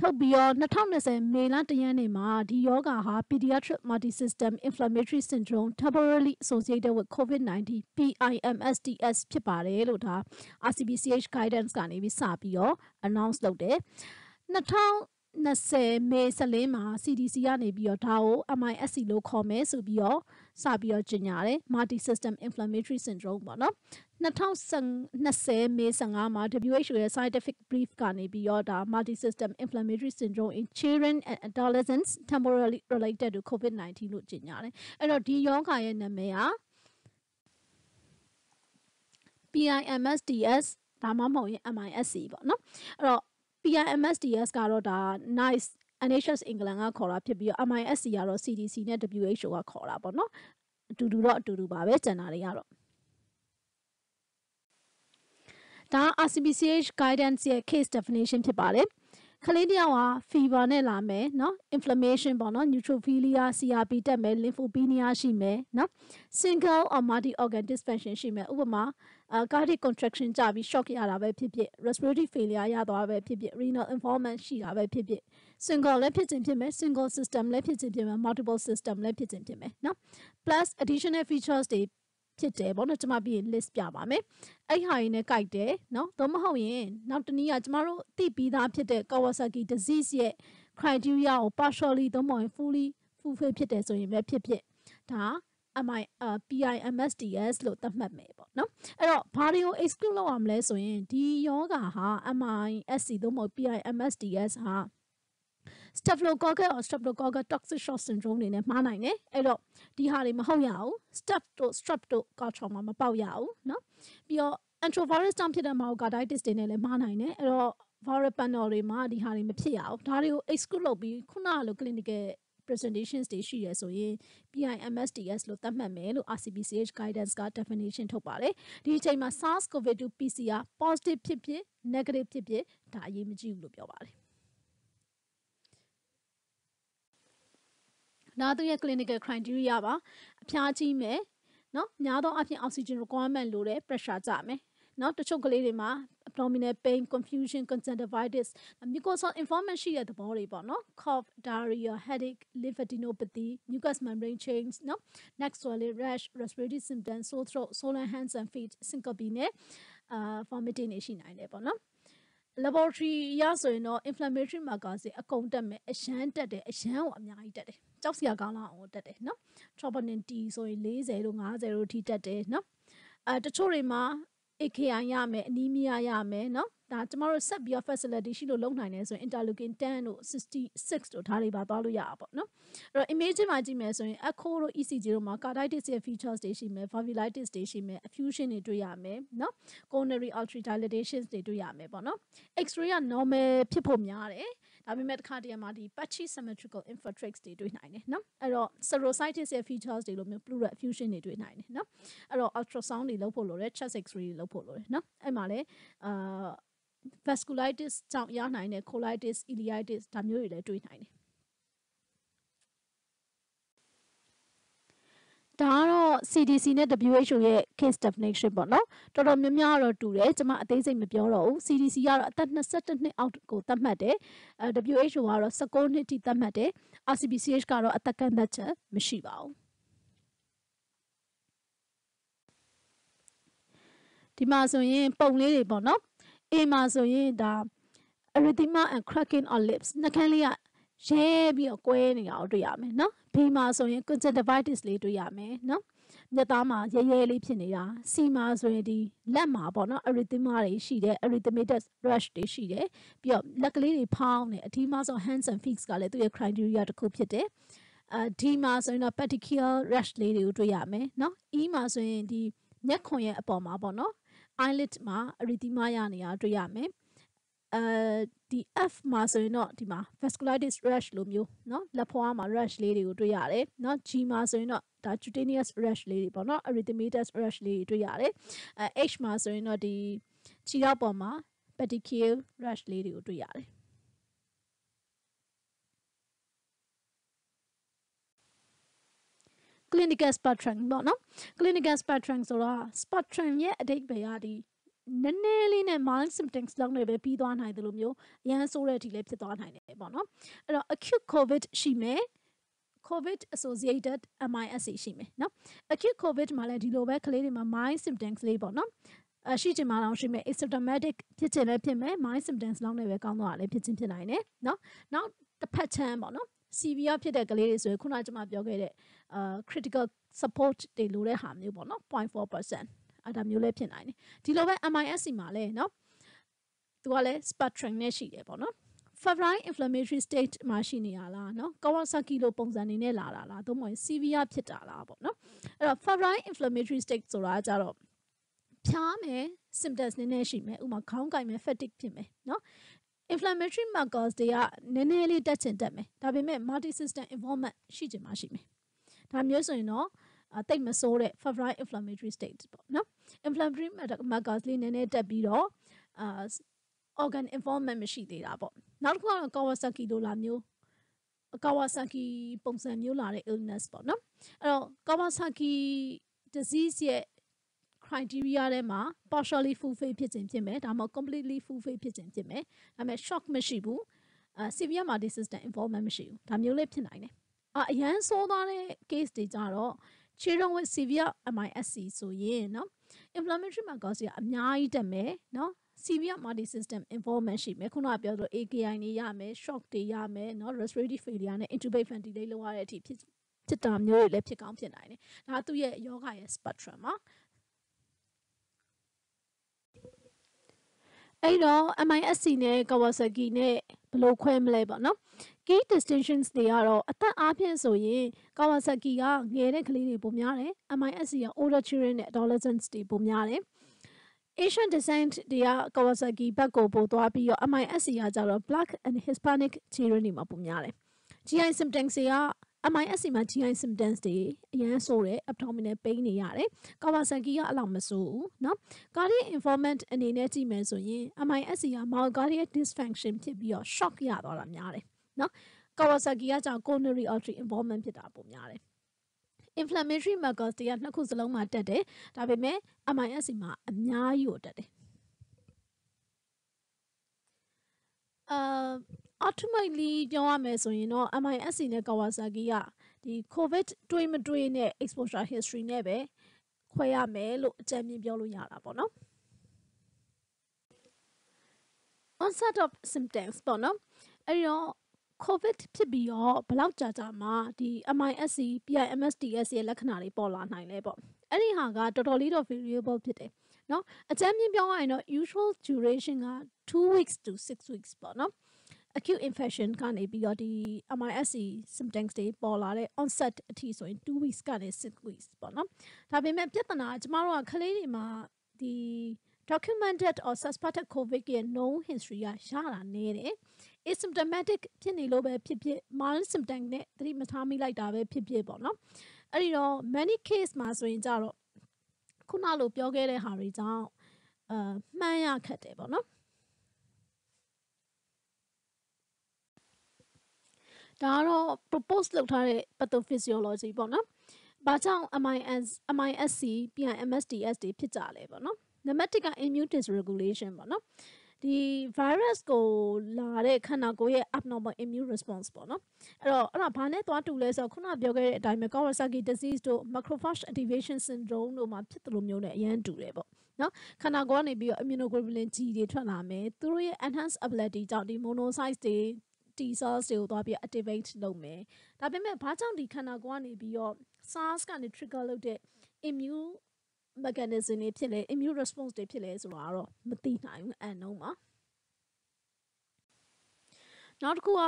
ထုတ်ပြီးတော့2020မေလတရနေ့မှာဒီယောဂါဟာ pediatric multisystem inflammatory syndrome temporarily associated with covid-19 PIMSDS ဖြစ်ပါတယ်လို့ဒါ RCBCH guidance ကနေပြီးစပြီးတော့ announce လုပ်တယ်2000 20မေ14မှာ CDC ကနေပြီးတော့ဒါကို MISC လို့ခေါ်မယ်ဆိုပြီးတော့စပြီးတော့ကြေညာတယ် Multi System Inflammatory Syndrome ပေါ့နော်2020မေ15မှာ WHO ရဲ့ scientific brief ကနေပြီးတော့ဒါ multi system inflammatory syndrome in children and adolescents temporarily related to covid-19 လို့ကြေညာတယ်အဲ့တော့ဒီရောဂါရဲ့နာမည်က PIMSDS ဒါမှမဟုတ်ရင် MISC ပေါ့နော်အဲ့တော့ PIMSDS ကတော့ဒါ nice NHS England ကခေါ်တာဖြစ်ပြီးတော့ MISC ကတော့ CDC နဲ့ WHO ကခေါ်တာပေါ့နော်အတူတူတော့အတူတူပါပဲကျန်တာတွေကတော့ဒါ RCBCH guidance ရဲ့ case definition ဖြစ်ပါတယ်ကလေးတယောက်ဟာ fever နဲ့လာမယ်เนาะ inflammation ပေါ့เนาะ neutrophilia CRP တက်မယ် lymphopenia ရှိမယ်เนาะ single or multi organ dysfunction ရှိမယ်ဥပမာအာ cardiac contraction ကြပြီး shock ရတာပဲဖြစ်ဖြစ် respiratory failure ရသွားပဲဖြစ်ဖြစ် renal involvement ရှိတာပဲဖြစ်ဖြစ် single လည်းဖြစ်ခြင်းဖြစ်မယ် single system လည်းဖြစ်ခြင်းဖြစ်မယ် multiple system လည်းဖြစ်ခြင်းဖြစ်မယ်နော် plus additional features တွေဖြစ်တယ်ဗောနော်ကျမပြီးရင် list ပြပါမယ်အဲ့ဟာရင်းနဲ့ကြိုက်တယ်နော်သို့မဟုတ်ရင်နောက်တနည်းကကျမတို့သိပြီးသားဖြစ်တဲ့ Kawasaki disease ရဲ့ criteria ကို partially သို့မဟုတ် fully fulfill ဖြစ်တယ်ဆိုရင်ပဲဖြစ်ဖြစ်ဒါ MI PIMSDS လို့သတ်မှတ်မယ်ပေါ့နော်အဲ့တော့ဘာတွေကို exclude လုပ်ရမလဲဆိုရင်ဒီယောဂါဟာ MISC သို့မဟုတ် PIMSDS ဟာ Staphylococcus or Streptococcus toxic shock syndrome နေနဲ့မှားနိုင်တယ်အဲ့တော့ဒီဟာတွေမဟုတ်ရအောင် Strepto Streptococcus မှာမပေါက်ရအောင်เนาะပြီးတော့ Enterovirus တောင်ဖြစ်တဲ့ myocarditis တွေနဲ့လည်းမှားနိုင်တယ်အဲ့တော့ viral panel တွေမှာဒီဟာတွေမဖြစ်ရအောင်ဒါတွေကို exclude လုပ်ပြီးခုနကလို clinical presentations တွေရှိရဆိုရင် PIMSDS လို့သတ်မှတ်မယ်လို့ RCBCH guidance က definition ထုတ်ပါတယ်ဒီအချိန်မှာ SARS-CoV-2 PCR positive ဖြစ်ဖြစ် negative ဖြစ်ဖြစ်ဒါအရေးမကြီးဘူးလို့ပြောပါတယ်နာသူရဲ့ clinical criteria ပါအဖျားကြီးမယ်เนาะများသောအားဖြင့် oxygen requirement လိုတဲ့ pressure ကြမယ်နော်တချို့ကလေးတွေမှာ abdominal pain confusion conjunctivitis mucosal involvement ရှိတဲ့သဘောတွေပေါ့နော် cough diarrhea headache lymphadenopathy mucous membrane change နော် neck swelling rash respiratory symptoms sore throat swollen hands and feet syncope နဲ့ uh vomiting တွေရှိနိုင်တယ်ပေါ့နော် laboratory ရဆိုရင်တော့ inflammatory markers တွေအကုန်တက်မယ်အရန်တက်တယ်အရန်ကိုအများကြီးတက်တယ်ကြောက်စရာကောင်းလောက်အောင်တက်တယ်နော် troponin T ဆိုရင်40လို့50လို့ထိတက်တယ်နော်အဲတချို့တွေမှာ AKI ရမယ် anemia ရမယ်เนาะဒါကျမတို့ဆက်ပြီးတော့ facility ရှိလို့လုပ်နိုင်တယ်ဆိုရင် interleukin 10တို့66တို့ဒါတွေပါသွားလို့ရတာပေါ့နော်အဲ့တော့ image မှာကြည့်မယ်ဆိုရင် echo တို့ ECG တို့မှာ carditis ရဲ့ features တွေရှိမယ် valvulitis တွေရှိမယ် effusion တွေတွေ့ရမယ်နော် coronary artery dilatations တွေတွေ့ရမယ်ပေါ့နော် x-ray က normal ဖြစ်ဖို့များတယ်ဒါပေမဲ့တစ်ခါတည်းမှာဒီ patchy symmetrical infiltrates တွေတွေ့နိုင်တယ်နော်အဲ့တော့ serocytes ရဲ့ features တွေလိုမျိုး pleural effusion တွေတွေ့နိုင်တယ်နော်အဲ့တော့ ultrasound တွေလုပ်ဖို့လိုတယ် chest x-ray တွေလုပ်ဖို့လိုတယ်နော်အဲ့မှာလည်းအာ vasculitis ကြောင့်ရနိုင်တဲ့ colitis ileitis ဒါမျိုးတွေလည်းတွေ့နိုင်တယ်ဒါကတော့ CDC နဲ့ WHO ရဲ့ case definition ပေါ့နော်တော်တော်များများတော့တူတယ်ကျွန်မအသေးစိတ်မပြောတော့ဘူး CDC ကတော့အသက်22နှစ်အောက်ကိုသတ်မှတ်တယ်အဲ WHO ကတော့19နှစ်ထိသတ်မှတ်တယ် RCBCH ကတော့အသက်ကန့်သတ်ချက်မရှိပါဘူးဒီမှာဆိုရင်ပုံလေးတွေပေါ့နော် A မှာဆိုရင်ဒါ erythema and cracking on lips နှာခမ်းလေးကရဲပြီးတော့ကွဲနေတာကိုတွေ့ရမယ်နော်ဘေးမှာဆိုရင် conjunctivitis လေးတွေ့ရမယ်နော်မျက်သားမှာရဲရဲလေးဖြစ်နေတာစီမှာဆိုရင်ဒီလက်မှာပေါ့နော် erythema တွေရှိတယ် erythematous rash တွေရှိတယ်ပြီးတော့လက်ကလေးတွေဖောင်းတယ်အထီးမှာဆို hands and feet ကလည်းသူ့ရဲ့ criteria တစ်ခုဖြစ်တယ်အာဒီမှာဆိုရင်တော့ particular rash လေးတွေကိုတွေ့ရမယ်နော် e မှာဆိုရင်ဒီမျက်ခွန်ရဲ့အပေါ်မှာပေါ့နော် eyelid မှာ erythema ရနေတာတွေ့ရမယ်အဲဒီ F မှာဆိုရင်တော့ဒီမှာ vasculitis rash လိုမျိုးเนาะလက်ဖွားမှာ rash လေးတွေကိုတွေ့ရတယ်เนาะ G မှာဆိုရင်တော့ဒါ cutaneous rash လေးတွေပေါ့เนาะ erythematous rash လေးတွေတွေ့ရတယ်အဲ H မှာဆိုရင်တော့ဒီခြေထောက်ပေါ်မှာ pedicure rash လေးတွေကိုတွေ့ရတယ်ကလီနီကယ်စပက်ထရမ်ပေါ့နော်ကလီနီကယ်စပက်ထရမ်ဆိုတာစပက်ထရမ်ရဲ့အဓိပ္ပာယ်ကဒီနည်းနည်းလေးနဲ့ mild symptoms လောက်နဲ့ပဲပြီးသွားနိုင်တယ်လို့မျိုးအရန်ဆိုးတဲ့အထိလည်းဖြစ်သွားနိုင်တယ်ပေါ့နော်အဲ့တော့ acute covid ရှိမယ် covid associated MIS ရှိမယ်เนาะ acute covid မှာလည်းဒီလိုပဲကလေးတွေမှာ mild symptoms လေးပေါ့เนาะအရှိချင်မှတော့ရှိမယ် asymptomatic ဖြစ်ချင်လည်းဖြစ်မယ် mild symptoms လောက်နဲ့ပဲကောင်းသွားတာလည်းဖြစ်ချင်းဖြစ်နိုင်တယ်เนาะနောက်တစ်ဖက်ချမ်းပေါ့เนาะ severe ဖြစ်တဲ့ကလေးတွေဆိုရင်ခုနကကျွန်မပြောခဲ့တဲ့အာ critical support တွေလိုတဲ့ဟာမျိုးပေါ့เนาะ0.4%အဲ့ဒါမျိုးလည်းဖြစ်နိုင်တယ်ဒီလိုပဲ MISC မှာလည်းเนาะသူကလည်း spectrum နဲ့ရှိတယ်ပေါ့နော် febrile inflammatory state မှာရှိနေရလားเนาะ Kawasaki လိုပုံစံနေနဲ့လာတာလားသို့မဟုတ် severe ဖြစ်တာလားပေါ့နော်အဲ့တော့ febrile inflammatory state ဆိုတာကြတော့ဖြားမယ် symptoms နည်းနည်းရှိမယ်ဥပမာခေါင်းကိုက်မယ် fatigue ဖြစ်မယ်เนาะ inflammatory markers တွေကနည်းနည်းလေးတက်ချင်တက်မယ်ဒါပေမဲ့ multi system involvement ရှိချင်မှရှိမယ်ဒါမျိုးဆိုရင်တော့တိတ်မဆိုးတဲ့ febrile inflammatory state ပေါ့နော် inflammatory markers လေးနည်းနည်းတက်ပြီးတော့အာ organ involvement မရှိသေးတာပေါ့နောက်တစ်ခုကတော့ Kawasaki လိုလာမျိုး Kawasaki ပုံစံမျိုးလာတဲ့ illness ပေါ့နော်အဲ့တော့ Kawasaki disease ရဲ့ criteria ထဲမှာ partially fulfill ဖြစ်ခြင်းဖြစ်မယ်ဒါမှမဟုတ် completely fulfill ဖြစ်ခြင်းဖြစ်မယ်ဒါပေမဲ့ shock မရှိဘူးအဲ severe multi system involvement မရှိဘူးဒါမျိုးလေးဖြစ်နိုင်တယ်အအရန်ဆိုးသွားတဲ့ case တွေကြတော့ children with severe MISC ဆိုရင်เนาะ inflammatory မှာ cause ကအများကြီးတက်မယ်เนาะ severe multi system involvement ရှိမယ်ခုနကပြောသလို AKI နေရမယ် shock တွေရမယ်เนาะ respiratory failure နဲ့ intubate ventilate လုပ်ရတဲ့အထိဖြစ်ဖြစ်တာမျိုးတွေလည်းဖြစ်ကောင်းဖြစ်နိုင်တယ်ဒါသူ့ရဲ့ယောဂရဲ့ spectrum ပါအဲ့တော့ MISC နဲ့ Kawasaki နဲ့ဘယ်လိုခွဲမလဲပေါ့နော် key distinctions တွေကတော့အသက်အားဖြင့်ဆိုရင် Kawasaki ကငယ်တဲ့ကလေးတွေပုံများတယ် MISC က older children နဲ့ adolescents တွေပုံများတယ် Asian descent တွေက Kawasaki ဘက်ကိုပို့သွားပြီးတော့ MISC ကကြတော့ Black and Hispanic children တွေမှာပုံများတယ် GI symptoms တွေက MISC မှာ GI symptoms တွေအရင်ဆိုတဲ့ abdominal pain တွေရတယ်။ Kawasaki ကအလောက်မဆိုးဘူးเนาะ။ Cardiac informant အနေနဲ့ကြည့်မယ်ဆိုရင် MISC က myocardial dysfunction ဖြစ်ပြီးတော့ shock ရသွားတာများတယ်။နော် Kawasaki ကကြောင့် coronary artery involvement ဖြစ်တာပုံများတယ် inflammatory markers တွေကနှစ်ခုစလုံးမှာတက်တယ်ဒါပေမဲ့ MIS မှာအများကြီးကိုတက်တယ်အာ ultimately ပြောရမယ်ဆိုရင်တော့ MIS နဲ့ Kawasaki ကဒီ covid တွေးမတွေးနဲ့ exposure history နဲ့ပဲခွဲရမယ်လို့အကြံဉာဏ်ပြောလို့ရတာပေါ့နော် onset of symptoms ပေါ့နော်အဲ့တော့ COVID ဖြစ်ပြီးတော့ဘလောက်ကြာကြာမှဒီ MISC PIMSDS ရဲ့လက္ခဏာတွေပေါ်လာနိုင်လဲပေါ့အဲ့ဒီဟာကတော်တော်လေးတော့ variable ဖြစ်တယ်เนาะအကြမ်းမြင်ပြောရရင်တော့ usual duration က2 weeks to 6 weeks ပေါ့เนาะ acute infection ကနေပြီးတော့ဒီ MISC symptoms တွေပေါ်လာတဲ့ onset အထိဆိုရင်2 weeks ကနေ6 weeks ပေါ့เนาะဒါပေမဲ့ပြဿနာကကျမတို့ကခလေးတွေမှာဒီ documented or suspected covid ရဲ့ known history ကရတာနည်းတယ် asymptomatic ဖြစ်နေလို့ပဲဖြစ်ဖြစ် mild symptom နဲ့သတိမထားမိလိုက်တာပဲဖြစ်ဖြစ်ပေါ့နော်အဲ့ဒီတော့ many case မှာဆိုရင်ကြတော့ခုနလိုပြောခဲ့တဲ့ဟာတွေကြောင့်အာမှန်းရခက်တယ်ပေါ့နော်ဒါကတော့ propose လုပ်ထားတဲ့ pathophysiology ပေါ့နော်။ဘာကြောင့် MIS MISC ပြန် MSDS တွေဖြစ်ကြလဲပေါ့နော်။နံပါတ်1က immune dysregulation ပေါ့နော်။ဒီ virus ကိုလာတဲ့ခန္ဓာကိုယ်ရဲ့ abnormal immune response ပေါ့နော်အဲ့တော့အဲ့ဒါဘာနဲ့သွားတူလဲဆိုတော့ခုနပြောခဲ့တဲ့အတိုင်းပဲ Kawasaki disease တို့ macrophage activation syndrome တို့မှာဖြစ်တယ်လို့မျိုးနဲ့အရင်တူတယ်ပေါ့နော်ခန္ဓာကိုယ်ကနေပြီးတော့ immunoglobulin G တွေထွက်လာမယ်သူတို့ရဲ့ enhanced ability ကြောင့်ဒီ monocytes တွေ T cells တွေကိုသွားပြီး activate လုပ်မယ်ဒါပေမဲ့ဘာကြောင့်ဒီခန္ဓာကိုယ်ကနေပြီးတော့ SARS ကနေ trigger လုပ်တဲ့ immune mechanism တွေဖြစ်လဲ immune response တွေဖြစ်လဲဆိုတော့မသိနိုင်ဘူးအန်တော့မှာနောက်တစ်ခုက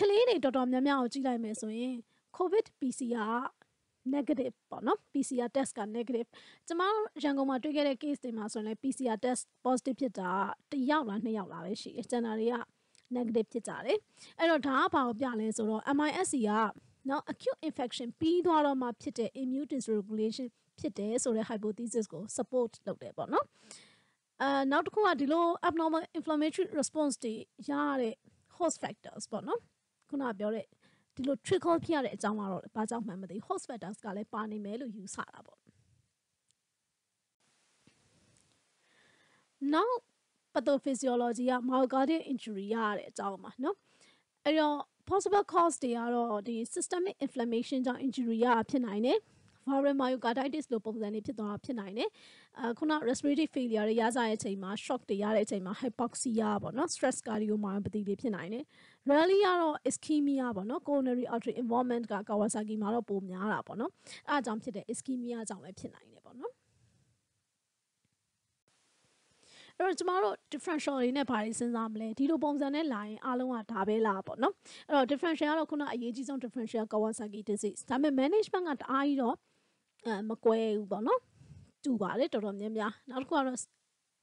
ကလေးတွေတော်တော်များများကိုကြည့်လိုက်မယ်ဆိုရင် covid PCR negative ပေါ့နော် PCR test က negative ကျမရန်ကုန်မှာတွေ့ခဲ့တဲ့ case တွေမှာဆိုရင်လည်း PCR test positive ဖြစ်တာတစ်ယောက်လားနှစ်ယောက်လားပဲရှိတယ်ကျန်တာတွေက negative ဖြစ်ကြတယ်အဲ့တော့ဒါကဘာကိုပြလဲဆိုတော့ MISC ကနော် acute infection ပြီးသွားတော့မှဖြစ်တဲ့ immune dysregulation ဖြစ်တယ်ဆိုတဲ့ hypothesis ကို support လုပ်တယ်ပေါ့နော်အဲနောက်တစ်ခုကဒီလို abnormal inflammatory response တွေရတဲ့ host factors ပေါ့နော်ခုနကပြောတဲ့ဒီလို trickle ဖြစ်ရတဲ့အကြောင်းကတော့ဘာကြောင့်မှန်းမသိ host factors ကလည်းပါနေမယ်လို့ယူဆတာပေါ့နောက် pathophysiology က myocardial injury ရတဲ့အကြောင်းပါနော်အဲ့တော့ possible cause တွေကတော့ဒီ systemic inflammation ကြောင့် injury ရဖြစ်နိုင်တယ် viral myocarditis လိုပုံစံတွေဖြစ်သွားတာဖြစ်နိုင်တယ်။အခုန respiratory failure တွေရစားတဲ့အချိန်မှာ shock တွေရတဲ့အချိန်မှာ hypoxia ပေါ့နော် stress cardiomyopathy တွေဖြစ်နိုင်တယ်။ rarely ကတော့ ischemia ပေါ့နော် coronary artery involvement က Kawasaki မှာတော့ပိုများတာပေါ့နော်။အဲအကြောင်းဖြစ်တဲ့ ischemia ကြောင့်လည်းဖြစ်နိုင်တယ်ပေါ့နော်။ဲ့တော့ကျမတို့ differential တွေနဲ့ဘာတွေစဉ်းစားမလဲဒီလိုပုံစံနဲ့လာရင်အားလုံးကဒါပဲလားပေါ့နော်အဲ့တော့ differential ကတော့ခုနအရေးကြီးဆုံး differential Kawasaki disease ဒါပေမဲ့ management ကတအားကြီးတော့အဲမကွဲဘူးပေါ့နော်တူပါတယ်တော်တော်များများနောက်တစ်ခုကတော့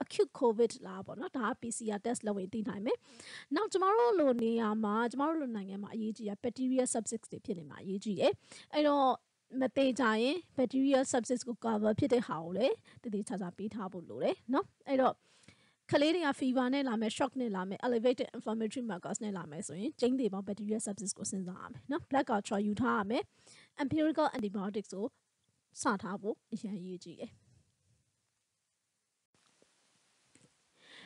acute covid လားပေါ့နော်ဒါက PCR test လုပ်ရင်သိနိုင်မယ်။နောက်ကျမတို့လိုနေရာမှာကျမတို့လိုနိုင်ငံမှာအရေးကြီးတာ bacteria subsets တွေဖြစ်နေမှာအရေးကြီးတယ်။အဲ့တော့မသေးကြရင် bacteria subsets ကို cover ဖြစ်တဲ့ဟာကိုလေတည်တည်ချာချာပေးထားဖို့လိုတယ်နော်။အဲ့တော့ကလေးတွေက fever နဲ့လာမယ် shock နဲ့လာမယ် elevated inflammatory markers နဲ့လာမယ်ဆိုရင်ကျင်းသေးပေါင်း bacteria subsets ကိုစဉ်းစားရမယ်နော် black culture ယူထားရမယ် empirical antibiotics ကိုစထားဖို့အရင်ရေးကြည့်တယ်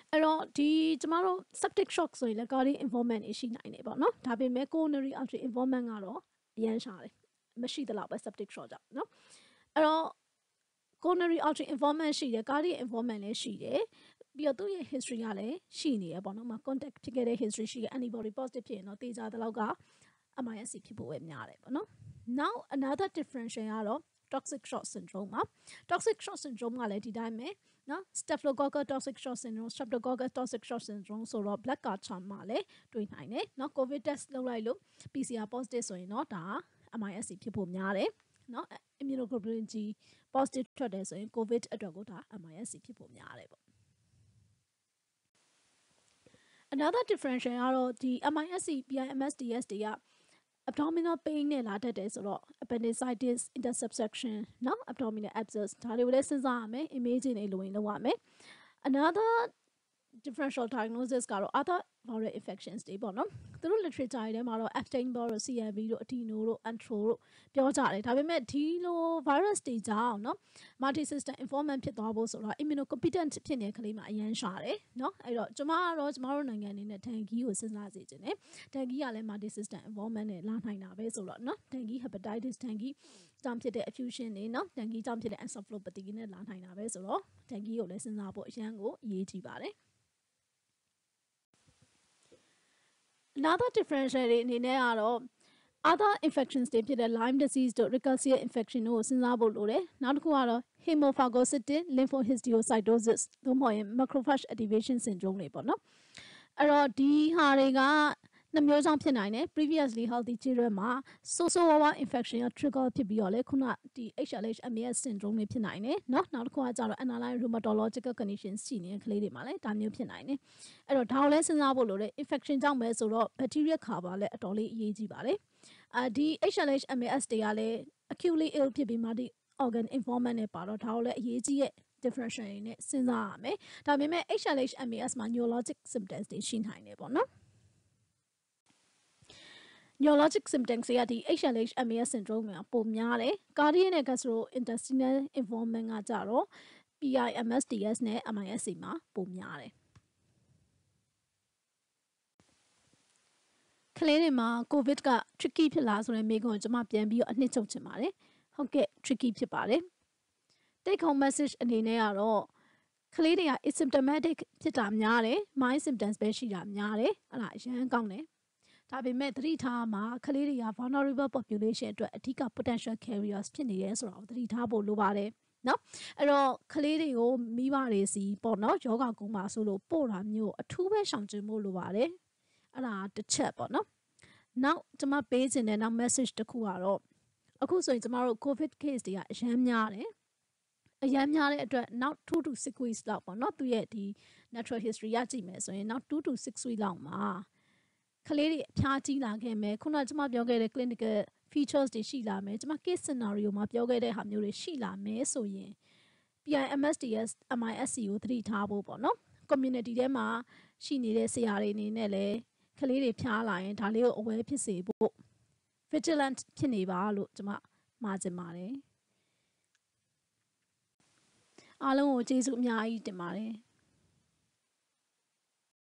အဲ့တော့ဒီကျမတို့ septic shock ဆိုရင်လည်း guardian informant ရှိနိုင်တယ်ပေါ့နော်ဒါပေမဲ့ coronary artery informant ကတော့အရန်ရှာတယ်မရှိသလောက်ပဲ septic shock ကြောင့်နော်အဲ့တော့ coronary artery informant ရှိတယ် guardian informant လည်းရှိတယ်ပြီးတော့သူ့ရဲ့ history ကလည်းရှိနေရပေါ့နော်။မ contact ဖြစ်ခဲ့တဲ့ history ရှိရ antibody positive ဖြစ်ရင်တော့တေချာတဲ့လောက်က MIS ဖြစ်ဖို့ပဲများတယ်ပေါ့နော်။ Now another differential ကတော့ toxic shock syndrome ပါ toxic shock syndrome ကလည်းဒီတိုင်းပဲနော် staphylococcus toxic shock syndrome streptococcus toxic shock syndrome ဆိုတော့ black culture မှာလည်းတွေ့နိုင်တယ်နော် covid test လုပ်လိုက်လို့ PCR positive ဆိုရင်တော့ဒါ MISC ဖြစ်ဖို့များတယ်နော် immunoglobulin G positive ထွက်တယ်ဆိုရင် covid အတွက်ကိုဒါ MISC ဖြစ်ဖို့များတယ်ပေါ့ another differential ကတော့ဒီ MISC BIMS DS တွေက abdominal pain နဲ့လာတတ်တယ်ဆိုတော့ appendicitis interception နော် abdominal abscess ဒါတွေကိုလည်းစဉ်းစားရမယ် imaging တွေလိုရင်လုပ်ရမယ် another differential diagnosis ကတော့ other viral infections တွေပေါ့နော်သူတို့ literature တွေထဲမှာတော့ Epstein Barr တို့ CMV တို့ Adeno တို့ Antro တို့ပြောကြတယ်ဒါပေမဲ့ဒီလို virus တွေကြောင့်နော် multi system informant ဖြစ်သွားဖို့ဆိုတော့ immunocompetent ဖြစ်နေတဲ့ကလေးမှာအရန်ရှာတယ်နော်အဲ့တော့ကျမကတော့ကျမတို့နိုင်ငံအနေနဲ့ dengue ကိုစဉ်းစားစေခြင်းနဲ့ dengue ကလည်း multi system informant နဲ့လာနိုင်တာပဲဆိုတော့နော် dengue hepatitis dengue ကြောင့်ဖြစ်တဲ့ effusion တွေနော် dengue ကြောင့်ဖြစ်တဲ့ encephalopathy နဲ့လာနိုင်တာပဲဆိုတော့ dengue ကိုလည်းစဉ်းစားဖို့အရန်ကိုအရေးကြီးပါတယ် another differential တွေအနေနဲ့ကတော့ other infections တွေဖြစ်တဲ့ Lyme disease တို့ Rickettsia infection တို့ကိုစဉ်းစားဖို့လိုတယ်နောက်တစ်ခုကတော့ hemophagocytic lymphohistiocytosis သို့မဟုတ်ရင် macrophage activation syndrome တွေပေါ့နော်အဲ့တော့ဒီဟာတွေကနှစ်မျိုးကြောင့်ဖြစ်နိုင်တယ် previously healthy children မှာ so so wa wa infection ရ trigger ဖြစ်ပြီးတော့လေခုနဒီ HLH MAS syndrome တွေဖြစ်နိုင်တယ်เนาะနောက်တစ်ခုကကြတော့ underlying rheumatological condition ရှိနေတဲ့ကလေးတွေမှာလည်းဒါမျိုးဖြစ်နိုင်တယ်အဲ့တော့ဒါကိုလည်းစဉ်းစားဖို့လိုတယ် infection ကြောင့်ပဲဆိုတော့ bacteria cover လည်းအတော်လေးအရေးကြီးပါတယ်အာဒီ HLH MAS တွေကလည်း acutely ill ဖြစ်ပြီးမှဒီ organ informant နဲ့ပါတော့ဒါကိုလည်းအရေးကြီးရဲ့ differential နဲ့စဉ်းစားရမယ်။ဒါပေမဲ့ HLH MAS မှာ neurologic symptoms တွေရှိနိုင်တယ်ပေါ့နော်။ neurologic symptoms တွေကဒီ HLH MAS syndrome ကပိုများတယ် cardiac နဲ့ gastrointestinal involvement ကကြတော့ PIMSDS နဲ့ MIS မှာပိုများတယ်ကလေးတွေမှာ covid က tricky ဖြစ်လားဆိုတဲ့မေးခွန်းကိုကျွန်မပြန်ပြီးတော့အနှစ်ချုပ်ချင်ပါတယ်ဟုတ်ကဲ့ tricky ဖြစ်ပါတယ် take home message အနေနဲ့ကတော့ကလေးတွေက asymptomatic ဖြစ်တာများတယ် mild symptoms ပဲရှိတာများတယ်အဲ့ဒါအရန်ကောင်းတယ်ဒါပေမဲ့သတိထားမှာကလေးတွေက vulnerable population အတွက်အထူးက potential carriers ဖြစ်နေတယ်ဆိုတာကိုသတိထားဖို့လိုပါတယ်နော်အဲ့တော့ကလေးတွေကိုမိဘတွေစီပေါ့နော်ယောဂကုမာဆိုလို့ပို့တာမျိုးအထူးပဲရှောင်ကျဉ်ဖို့လိုပါတယ်အဲ့ဒါတစ်ချက်ပေါ့နော်နောက်ကျွန်မပေးခြင်းတဲ့နောက် message တစ်ခုကတော့အခုဆိုရင်ကျွန်မတို့ covid case တွေကအရမ်းများတယ်အရန်များတဲ့အတွက်နောက်2 to 6 weeks လောက်ပေါ့เนาะသူရဲ့ဒီ natural history ရကြည့်မယ်ဆိုရင်နောက်2 to 6 weeks လောက်မှာကလေးတွေအဖျားကြီးလာခဲ့မယ်ခုနကျမပြောခဲ့တဲ့ clinical features တွေရှိလာမယ်ကျမ case scenario မှာပြောခဲ့တဲ့ဟာမျိုးတွေရှိလာမယ်ဆိုရင် PIMSDS MISC ကိုသတိထားဖို့ပေါ့နော် community ထဲမှာရှိနေတဲ့ဆရာတွေအနေနဲ့လည်းကလေးတွေဖျားလာရင်ဒါလေးကို aware ဖြစ်စေဖို့ vigilant ဖြစ်နေပါလို့ကျမမှာချင်ပါတယ်အားလုံးကိုကျေးဇူးအများကြီးတင်ပါတယ်